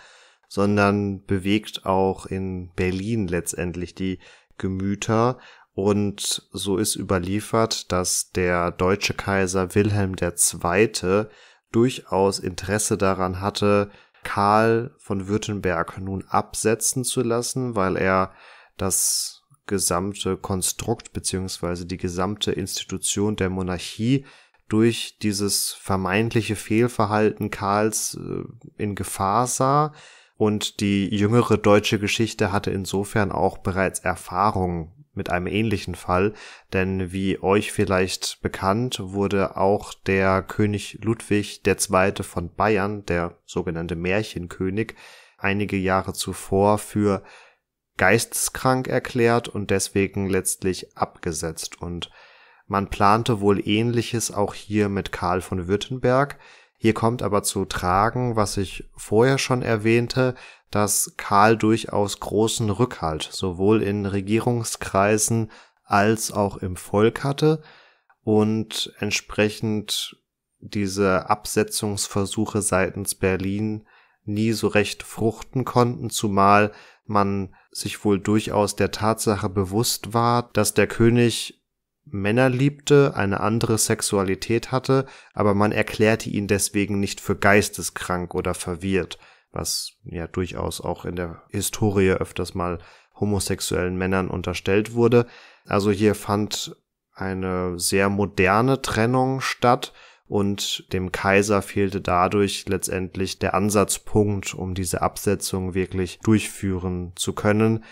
sondern bewegt auch in Berlin letztendlich die Gemüter. Und so ist überliefert, dass der deutsche Kaiser Wilhelm II. durchaus Interesse daran hatte, Karl von Württemberg nun absetzen zu lassen, weil er das gesamte Konstrukt beziehungsweise die gesamte Institution der Monarchie durch dieses vermeintliche Fehlverhalten Karls äh, in Gefahr sah. Und die jüngere deutsche Geschichte hatte insofern auch bereits Erfahrung mit einem ähnlichen Fall, denn wie euch vielleicht bekannt, wurde auch der König Ludwig II. von Bayern, der sogenannte Märchenkönig, einige Jahre zuvor für geisteskrank erklärt und deswegen letztlich abgesetzt. Und man plante wohl Ähnliches auch hier mit Karl von Württemberg. Hier kommt aber zu tragen, was ich vorher schon erwähnte, dass Karl durchaus großen Rückhalt sowohl in Regierungskreisen als auch im Volk hatte und entsprechend diese Absetzungsversuche seitens Berlin nie so recht fruchten konnten, zumal man sich wohl durchaus der Tatsache bewusst war, dass der König Männer liebte, eine andere Sexualität hatte, aber man erklärte ihn deswegen nicht für geisteskrank oder verwirrt, was ja durchaus auch in der Historie öfters mal homosexuellen Männern unterstellt wurde. Also hier fand eine sehr moderne Trennung statt und dem Kaiser fehlte dadurch letztendlich der Ansatzpunkt, um diese Absetzung wirklich durchführen zu können.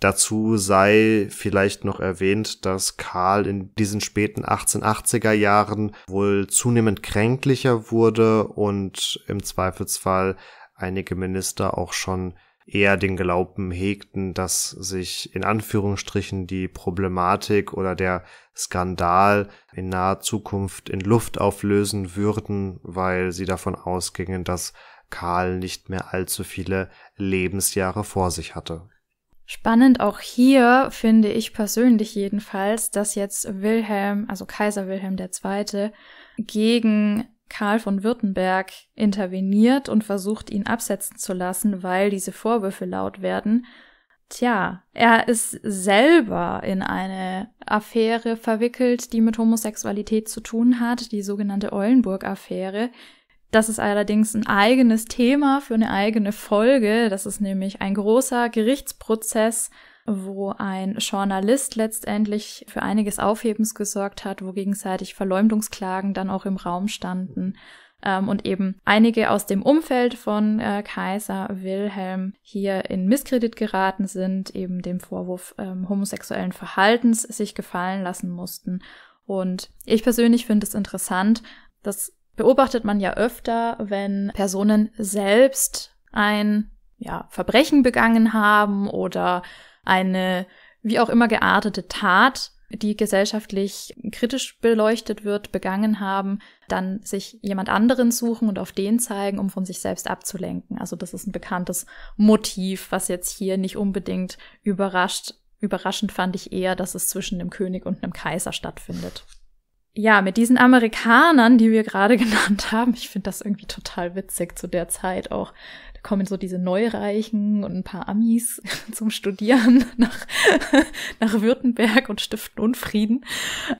Dazu sei vielleicht noch erwähnt, dass Karl in diesen späten 1880er Jahren wohl zunehmend kränklicher wurde und im Zweifelsfall einige Minister auch schon eher den Glauben hegten, dass sich in Anführungsstrichen die Problematik oder der Skandal in naher Zukunft in Luft auflösen würden, weil sie davon ausgingen, dass Karl nicht mehr allzu viele Lebensjahre vor sich hatte. Spannend auch hier finde ich persönlich jedenfalls, dass jetzt Wilhelm, also Kaiser Wilhelm II., gegen Karl von Württemberg interveniert und versucht, ihn absetzen zu lassen, weil diese Vorwürfe laut werden. Tja, er ist selber in eine Affäre verwickelt, die mit Homosexualität zu tun hat, die sogenannte Eulenburg-Affäre, das ist allerdings ein eigenes Thema für eine eigene Folge. Das ist nämlich ein großer Gerichtsprozess, wo ein Journalist letztendlich für einiges Aufhebens gesorgt hat, wo gegenseitig Verleumdungsklagen dann auch im Raum standen. Ähm, und eben einige aus dem Umfeld von äh, Kaiser Wilhelm hier in Misskredit geraten sind, eben dem Vorwurf ähm, homosexuellen Verhaltens sich gefallen lassen mussten. Und ich persönlich finde es interessant, dass beobachtet man ja öfter, wenn Personen selbst ein ja, Verbrechen begangen haben oder eine wie auch immer geartete Tat, die gesellschaftlich kritisch beleuchtet wird, begangen haben, dann sich jemand anderen suchen und auf den zeigen, um von sich selbst abzulenken. Also das ist ein bekanntes Motiv, was jetzt hier nicht unbedingt überrascht. Überraschend fand ich eher, dass es zwischen einem König und einem Kaiser stattfindet ja, mit diesen Amerikanern, die wir gerade genannt haben, ich finde das irgendwie total witzig zu der Zeit auch. Da kommen so diese Neureichen und ein paar Amis zum Studieren nach, nach Württemberg und stiften Unfrieden.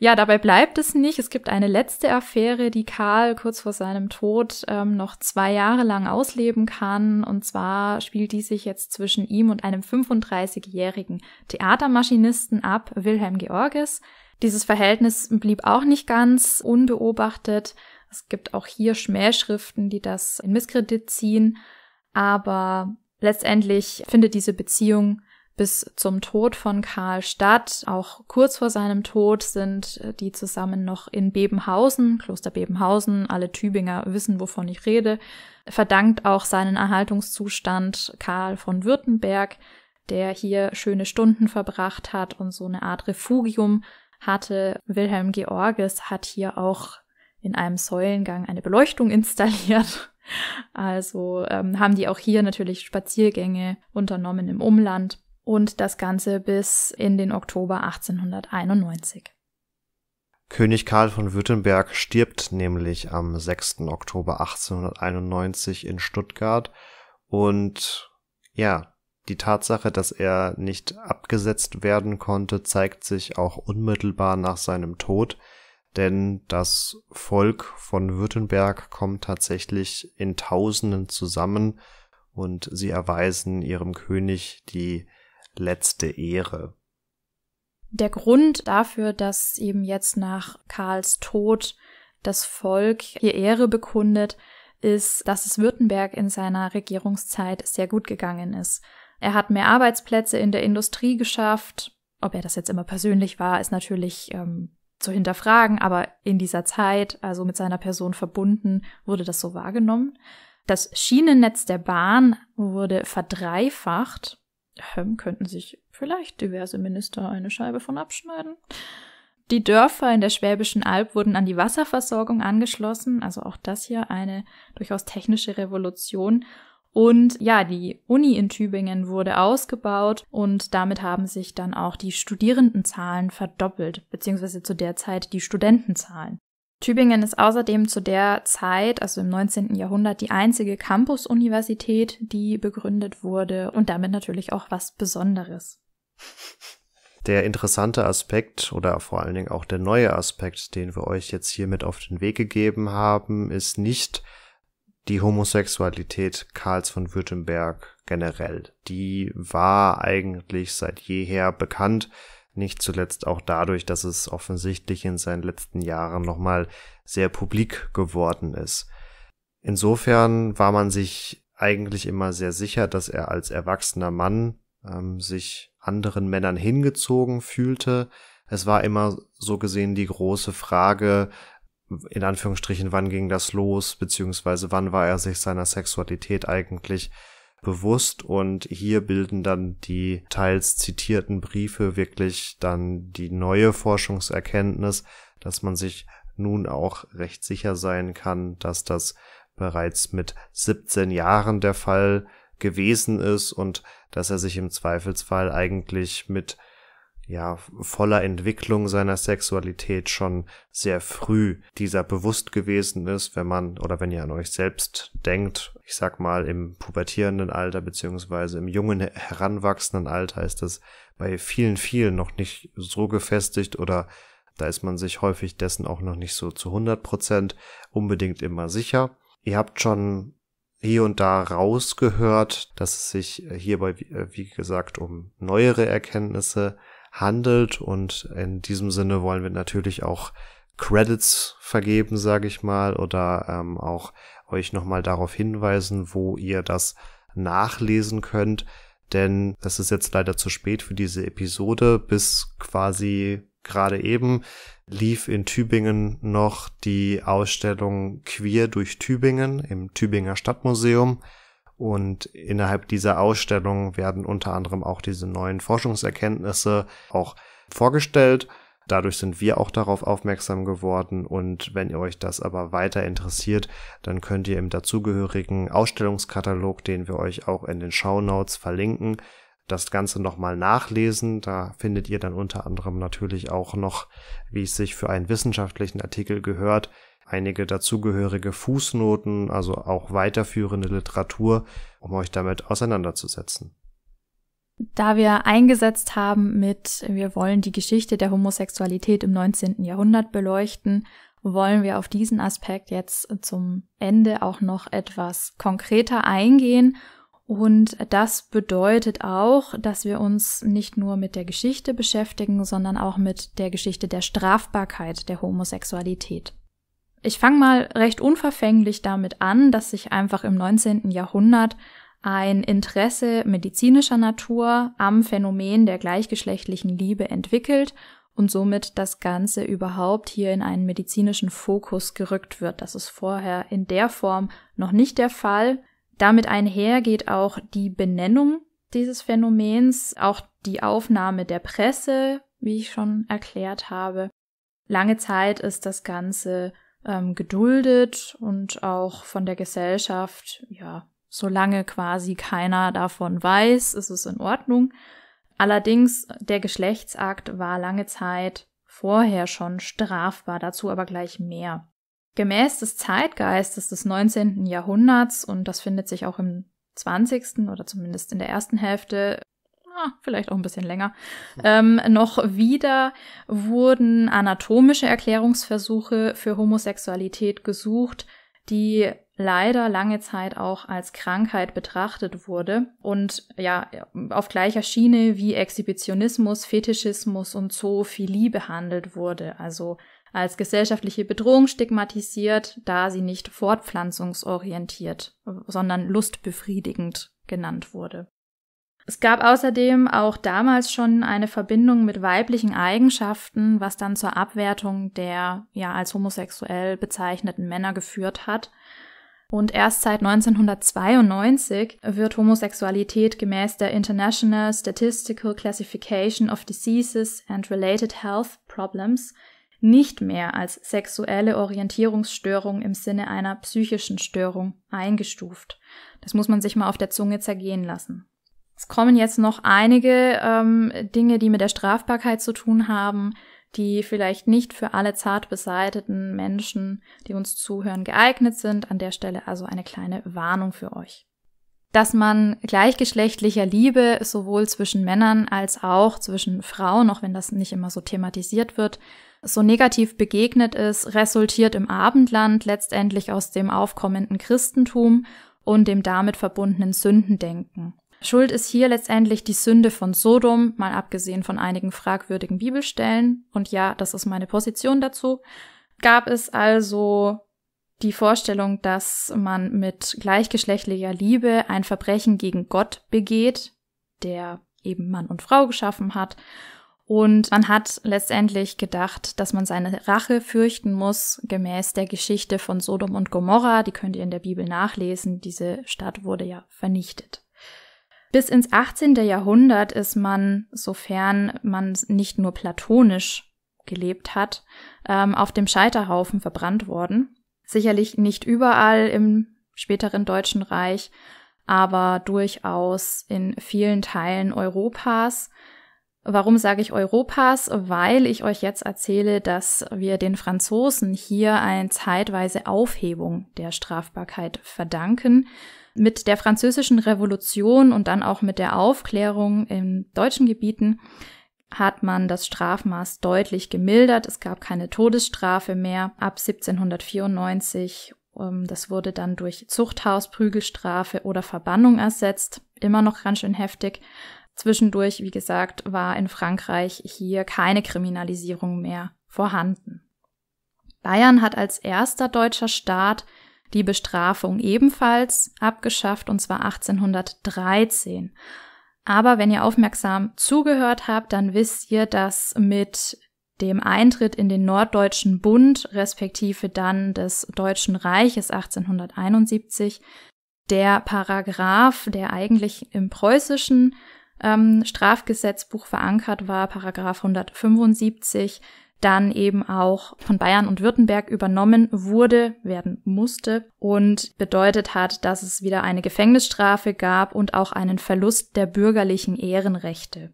Ja, dabei bleibt es nicht. Es gibt eine letzte Affäre, die Karl kurz vor seinem Tod ähm, noch zwei Jahre lang ausleben kann. Und zwar spielt die sich jetzt zwischen ihm und einem 35-jährigen Theatermaschinisten ab, Wilhelm Georges dieses Verhältnis blieb auch nicht ganz unbeobachtet. Es gibt auch hier Schmähschriften, die das in Misskredit ziehen, aber letztendlich findet diese Beziehung bis zum Tod von Karl statt. Auch kurz vor seinem Tod sind äh, die zusammen noch in Bebenhausen, Kloster Bebenhausen, alle Tübinger wissen, wovon ich rede, verdankt auch seinen Erhaltungszustand Karl von Württemberg, der hier schöne Stunden verbracht hat und so eine Art Refugium hatte. Wilhelm Georges hat hier auch in einem Säulengang eine Beleuchtung installiert. Also ähm, haben die auch hier natürlich Spaziergänge unternommen im Umland und das Ganze bis in den Oktober 1891. König Karl von Württemberg stirbt nämlich am 6. Oktober 1891 in Stuttgart und ja, die Tatsache, dass er nicht abgesetzt werden konnte, zeigt sich auch unmittelbar nach seinem Tod, denn das Volk von Württemberg kommt tatsächlich in Tausenden zusammen und sie erweisen ihrem König die letzte Ehre. Der Grund dafür, dass eben jetzt nach Karls Tod das Volk ihr Ehre bekundet, ist, dass es Württemberg in seiner Regierungszeit sehr gut gegangen ist. Er hat mehr Arbeitsplätze in der Industrie geschafft. Ob er das jetzt immer persönlich war, ist natürlich ähm, zu hinterfragen, aber in dieser Zeit, also mit seiner Person verbunden, wurde das so wahrgenommen. Das Schienennetz der Bahn wurde verdreifacht. Ähm, könnten sich vielleicht diverse Minister eine Scheibe von abschneiden. Die Dörfer in der Schwäbischen Alb wurden an die Wasserversorgung angeschlossen, also auch das hier eine durchaus technische Revolution. Und ja, die Uni in Tübingen wurde ausgebaut und damit haben sich dann auch die Studierendenzahlen verdoppelt, beziehungsweise zu der Zeit die Studentenzahlen. Tübingen ist außerdem zu der Zeit, also im 19. Jahrhundert, die einzige Campus-Universität, die begründet wurde und damit natürlich auch was Besonderes. Der interessante Aspekt oder vor allen Dingen auch der neue Aspekt, den wir euch jetzt hiermit auf den Weg gegeben haben, ist nicht, die Homosexualität Karls von Württemberg generell, die war eigentlich seit jeher bekannt, nicht zuletzt auch dadurch, dass es offensichtlich in seinen letzten Jahren nochmal sehr publik geworden ist. Insofern war man sich eigentlich immer sehr sicher, dass er als erwachsener Mann ähm, sich anderen Männern hingezogen fühlte. Es war immer so gesehen die große Frage, in Anführungsstrichen, wann ging das los, beziehungsweise wann war er sich seiner Sexualität eigentlich bewusst und hier bilden dann die teils zitierten Briefe wirklich dann die neue Forschungserkenntnis, dass man sich nun auch recht sicher sein kann, dass das bereits mit 17 Jahren der Fall gewesen ist und dass er sich im Zweifelsfall eigentlich mit ja, voller Entwicklung seiner Sexualität schon sehr früh dieser bewusst gewesen ist, wenn man oder wenn ihr an euch selbst denkt, ich sag mal im pubertierenden Alter beziehungsweise im jungen heranwachsenden Alter ist das bei vielen, vielen noch nicht so gefestigt oder da ist man sich häufig dessen auch noch nicht so zu 100 Prozent unbedingt immer sicher. Ihr habt schon hier und da rausgehört, dass es sich äh, hierbei, äh, wie gesagt, um neuere Erkenntnisse handelt. Und in diesem Sinne wollen wir natürlich auch Credits vergeben, sage ich mal, oder ähm, auch euch nochmal darauf hinweisen, wo ihr das nachlesen könnt. Denn das ist jetzt leider zu spät für diese Episode. Bis quasi gerade eben lief in Tübingen noch die Ausstellung Queer durch Tübingen im Tübinger Stadtmuseum. Und innerhalb dieser Ausstellung werden unter anderem auch diese neuen Forschungserkenntnisse auch vorgestellt. Dadurch sind wir auch darauf aufmerksam geworden und wenn ihr euch das aber weiter interessiert, dann könnt ihr im dazugehörigen Ausstellungskatalog, den wir euch auch in den Shownotes verlinken, das Ganze nochmal nachlesen. Da findet ihr dann unter anderem natürlich auch noch, wie es sich für einen wissenschaftlichen Artikel gehört, einige dazugehörige Fußnoten, also auch weiterführende Literatur, um euch damit auseinanderzusetzen. Da wir eingesetzt haben mit, wir wollen die Geschichte der Homosexualität im 19. Jahrhundert beleuchten, wollen wir auf diesen Aspekt jetzt zum Ende auch noch etwas konkreter eingehen. Und das bedeutet auch, dass wir uns nicht nur mit der Geschichte beschäftigen, sondern auch mit der Geschichte der Strafbarkeit der Homosexualität. Ich fange mal recht unverfänglich damit an, dass sich einfach im 19. Jahrhundert ein Interesse medizinischer Natur am Phänomen der gleichgeschlechtlichen Liebe entwickelt und somit das Ganze überhaupt hier in einen medizinischen Fokus gerückt wird. Das ist vorher in der Form noch nicht der Fall. Damit einher geht auch die Benennung dieses Phänomens, auch die Aufnahme der Presse, wie ich schon erklärt habe. Lange Zeit ist das Ganze ähm, geduldet und auch von der Gesellschaft, ja, solange quasi keiner davon weiß, ist es in Ordnung. Allerdings, der Geschlechtsakt war lange Zeit vorher schon strafbar, dazu aber gleich mehr. Gemäß des Zeitgeistes des 19. Jahrhunderts, und das findet sich auch im 20. oder zumindest in der ersten Hälfte ah, vielleicht auch ein bisschen länger, ähm, noch wieder wurden anatomische Erklärungsversuche für Homosexualität gesucht, die leider lange Zeit auch als Krankheit betrachtet wurde und ja auf gleicher Schiene wie Exhibitionismus, Fetischismus und Zoophilie behandelt wurde, also als gesellschaftliche Bedrohung stigmatisiert, da sie nicht fortpflanzungsorientiert, sondern lustbefriedigend genannt wurde. Es gab außerdem auch damals schon eine Verbindung mit weiblichen Eigenschaften, was dann zur Abwertung der ja als homosexuell bezeichneten Männer geführt hat. Und erst seit 1992 wird Homosexualität gemäß der International Statistical Classification of Diseases and Related Health Problems nicht mehr als sexuelle Orientierungsstörung im Sinne einer psychischen Störung eingestuft. Das muss man sich mal auf der Zunge zergehen lassen. Es kommen jetzt noch einige ähm, Dinge, die mit der Strafbarkeit zu tun haben, die vielleicht nicht für alle zart beseiteten Menschen, die uns zuhören, geeignet sind. An der Stelle also eine kleine Warnung für euch. Dass man gleichgeschlechtlicher Liebe sowohl zwischen Männern als auch zwischen Frauen, auch wenn das nicht immer so thematisiert wird, so negativ begegnet ist, resultiert im Abendland letztendlich aus dem aufkommenden Christentum und dem damit verbundenen Sündendenken. Schuld ist hier letztendlich die Sünde von Sodom, mal abgesehen von einigen fragwürdigen Bibelstellen, und ja, das ist meine Position dazu, gab es also die Vorstellung, dass man mit gleichgeschlechtlicher Liebe ein Verbrechen gegen Gott begeht, der eben Mann und Frau geschaffen hat, und man hat letztendlich gedacht, dass man seine Rache fürchten muss, gemäß der Geschichte von Sodom und Gomorra, die könnt ihr in der Bibel nachlesen, diese Stadt wurde ja vernichtet. Bis ins 18. Jahrhundert ist man, sofern man nicht nur platonisch gelebt hat, ähm, auf dem Scheiterhaufen verbrannt worden. Sicherlich nicht überall im späteren Deutschen Reich, aber durchaus in vielen Teilen Europas. Warum sage ich Europas? Weil ich euch jetzt erzähle, dass wir den Franzosen hier eine zeitweise Aufhebung der Strafbarkeit verdanken. Mit der französischen Revolution und dann auch mit der Aufklärung in deutschen Gebieten hat man das Strafmaß deutlich gemildert. Es gab keine Todesstrafe mehr ab 1794. Ähm, das wurde dann durch Zuchthaus, Prügelstrafe oder Verbannung ersetzt. Immer noch ganz schön heftig. Zwischendurch, wie gesagt, war in Frankreich hier keine Kriminalisierung mehr vorhanden. Bayern hat als erster deutscher Staat die Bestrafung ebenfalls abgeschafft, und zwar 1813. Aber wenn ihr aufmerksam zugehört habt, dann wisst ihr, dass mit dem Eintritt in den Norddeutschen Bund, respektive dann des Deutschen Reiches 1871, der Paragraph, der eigentlich im preußischen ähm, Strafgesetzbuch verankert war, Paragraph 175, dann eben auch von Bayern und Württemberg übernommen wurde, werden musste und bedeutet hat, dass es wieder eine Gefängnisstrafe gab und auch einen Verlust der bürgerlichen Ehrenrechte.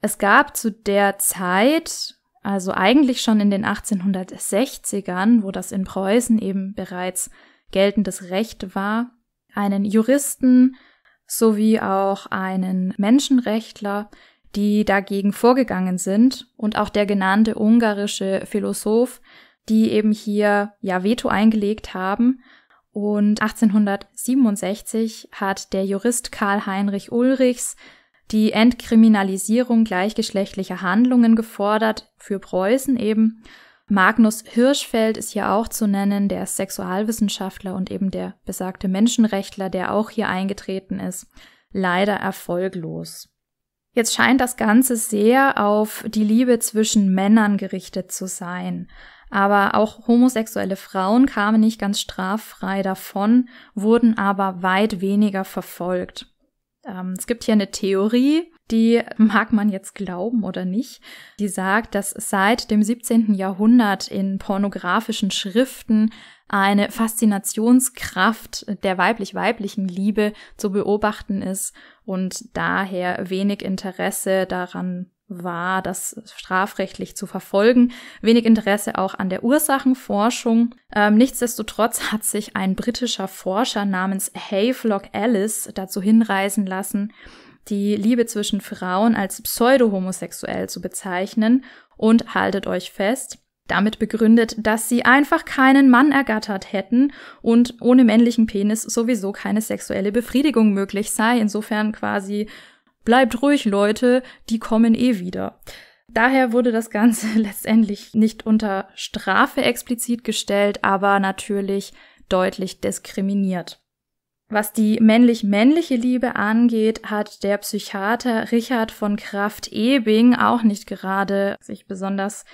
Es gab zu der Zeit, also eigentlich schon in den 1860ern, wo das in Preußen eben bereits geltendes Recht war, einen Juristen sowie auch einen Menschenrechtler, die dagegen vorgegangen sind und auch der genannte ungarische Philosoph, die eben hier ja Veto eingelegt haben. Und 1867 hat der Jurist Karl Heinrich Ulrichs die Entkriminalisierung gleichgeschlechtlicher Handlungen gefordert, für Preußen eben. Magnus Hirschfeld ist hier auch zu nennen, der Sexualwissenschaftler und eben der besagte Menschenrechtler, der auch hier eingetreten ist. Leider erfolglos. Jetzt scheint das Ganze sehr auf die Liebe zwischen Männern gerichtet zu sein. Aber auch homosexuelle Frauen kamen nicht ganz straffrei davon, wurden aber weit weniger verfolgt. Ähm, es gibt hier eine Theorie, die mag man jetzt glauben oder nicht, die sagt, dass seit dem 17. Jahrhundert in pornografischen Schriften eine Faszinationskraft der weiblich-weiblichen Liebe zu beobachten ist und daher wenig Interesse daran war, das strafrechtlich zu verfolgen, wenig Interesse auch an der Ursachenforschung. Ähm, nichtsdestotrotz hat sich ein britischer Forscher namens Havelock Ellis dazu hinreisen lassen, die Liebe zwischen Frauen als pseudo-homosexuell zu bezeichnen und haltet euch fest, damit begründet, dass sie einfach keinen Mann ergattert hätten und ohne männlichen Penis sowieso keine sexuelle Befriedigung möglich sei. Insofern quasi bleibt ruhig, Leute, die kommen eh wieder. Daher wurde das Ganze letztendlich nicht unter Strafe explizit gestellt, aber natürlich deutlich diskriminiert. Was die männlich-männliche Liebe angeht, hat der Psychiater Richard von Kraft-Ebing auch nicht gerade sich besonders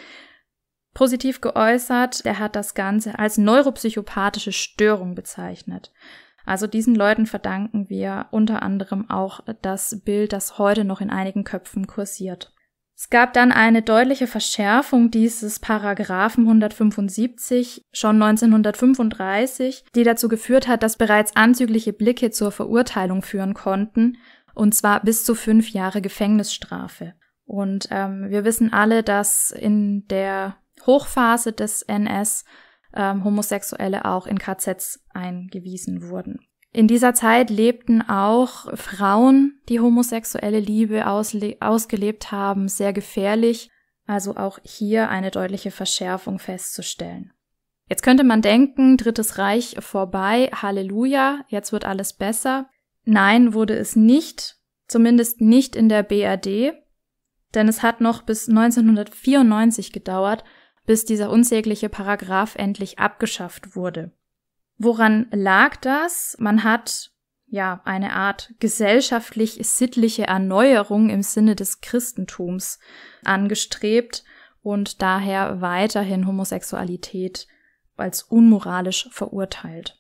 positiv geäußert. Er hat das Ganze als neuropsychopathische Störung bezeichnet. Also diesen Leuten verdanken wir unter anderem auch das Bild, das heute noch in einigen Köpfen kursiert. Es gab dann eine deutliche Verschärfung dieses Paragraphen 175 schon 1935, die dazu geführt hat, dass bereits anzügliche Blicke zur Verurteilung führen konnten, und zwar bis zu fünf Jahre Gefängnisstrafe. Und ähm, wir wissen alle, dass in der Hochphase des NS ähm, Homosexuelle auch in KZs eingewiesen wurden. In dieser Zeit lebten auch Frauen, die homosexuelle Liebe ausgelebt haben, sehr gefährlich, also auch hier eine deutliche Verschärfung festzustellen. Jetzt könnte man denken, Drittes Reich vorbei, Halleluja, jetzt wird alles besser. Nein, wurde es nicht, zumindest nicht in der BRD, denn es hat noch bis 1994 gedauert, bis dieser unsägliche Paragraph endlich abgeschafft wurde. Woran lag das? Man hat ja eine Art gesellschaftlich-sittliche Erneuerung im Sinne des Christentums angestrebt und daher weiterhin Homosexualität als unmoralisch verurteilt.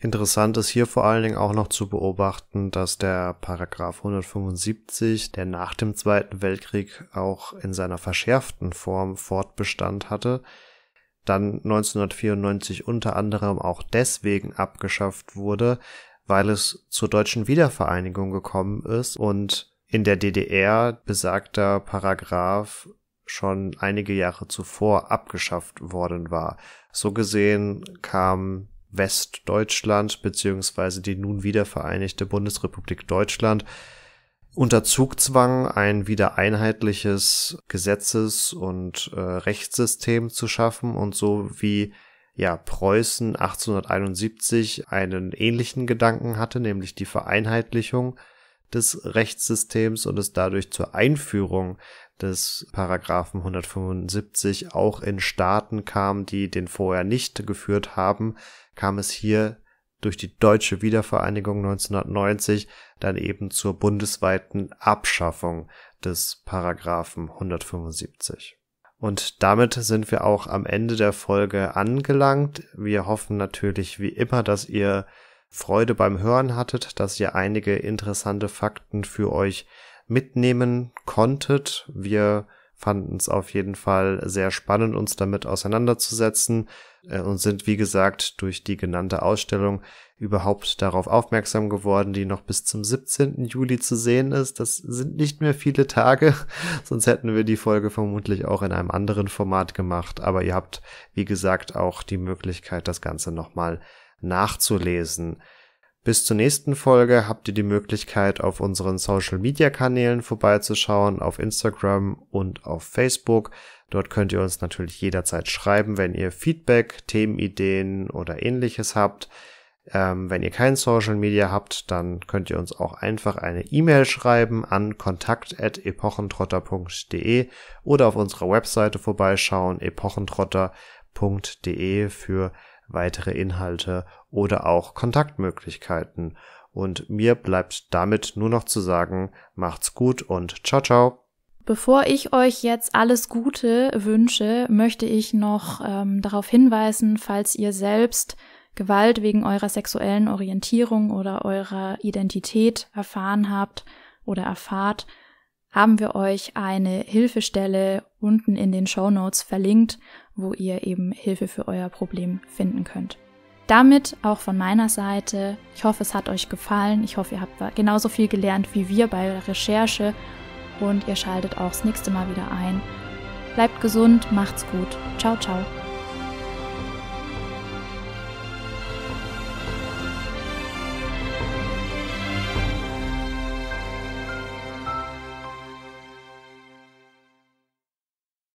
Interessant ist hier vor allen Dingen auch noch zu beobachten, dass der Paragraph 175, der nach dem Zweiten Weltkrieg auch in seiner verschärften Form Fortbestand hatte, dann 1994 unter anderem auch deswegen abgeschafft wurde, weil es zur deutschen Wiedervereinigung gekommen ist und in der DDR besagter Paragraph schon einige Jahre zuvor abgeschafft worden war. So gesehen kam Westdeutschland bzw. die nun wiedervereinigte Bundesrepublik Deutschland unter Zugzwang ein wieder einheitliches Gesetzes- und äh, Rechtssystem zu schaffen und so wie ja Preußen 1871 einen ähnlichen Gedanken hatte, nämlich die Vereinheitlichung des Rechtssystems und es dadurch zur Einführung des Paragraphen 175 auch in Staaten kam, die den vorher nicht geführt haben, kam es hier durch die deutsche Wiedervereinigung 1990 dann eben zur bundesweiten Abschaffung des Paragraphen 175. Und damit sind wir auch am Ende der Folge angelangt. Wir hoffen natürlich wie immer, dass ihr Freude beim Hören hattet, dass ihr einige interessante Fakten für euch mitnehmen konntet. Wir fanden es auf jeden Fall sehr spannend, uns damit auseinanderzusetzen äh, und sind, wie gesagt, durch die genannte Ausstellung überhaupt darauf aufmerksam geworden, die noch bis zum 17. Juli zu sehen ist. Das sind nicht mehr viele Tage, sonst hätten wir die Folge vermutlich auch in einem anderen Format gemacht. Aber ihr habt, wie gesagt, auch die Möglichkeit, das Ganze nochmal nachzulesen. Bis zur nächsten Folge habt ihr die Möglichkeit, auf unseren Social-Media-Kanälen vorbeizuschauen, auf Instagram und auf Facebook. Dort könnt ihr uns natürlich jederzeit schreiben, wenn ihr Feedback, Themenideen oder ähnliches habt. Ähm, wenn ihr kein Social Media habt, dann könnt ihr uns auch einfach eine E-Mail schreiben an kontakt.epochentrotter.de oder auf unserer Webseite vorbeischauen, epochentrotter.de für weitere Inhalte oder auch Kontaktmöglichkeiten. Und mir bleibt damit nur noch zu sagen, macht's gut und ciao, ciao. Bevor ich euch jetzt alles Gute wünsche, möchte ich noch ähm, darauf hinweisen, falls ihr selbst Gewalt wegen eurer sexuellen Orientierung oder eurer Identität erfahren habt oder erfahrt, haben wir euch eine Hilfestelle unten in den Show Notes verlinkt, wo ihr eben Hilfe für euer Problem finden könnt. Damit auch von meiner Seite. Ich hoffe, es hat euch gefallen. Ich hoffe, ihr habt genauso viel gelernt wie wir bei der Recherche und ihr schaltet auch das nächste Mal wieder ein. Bleibt gesund, macht's gut. Ciao, ciao.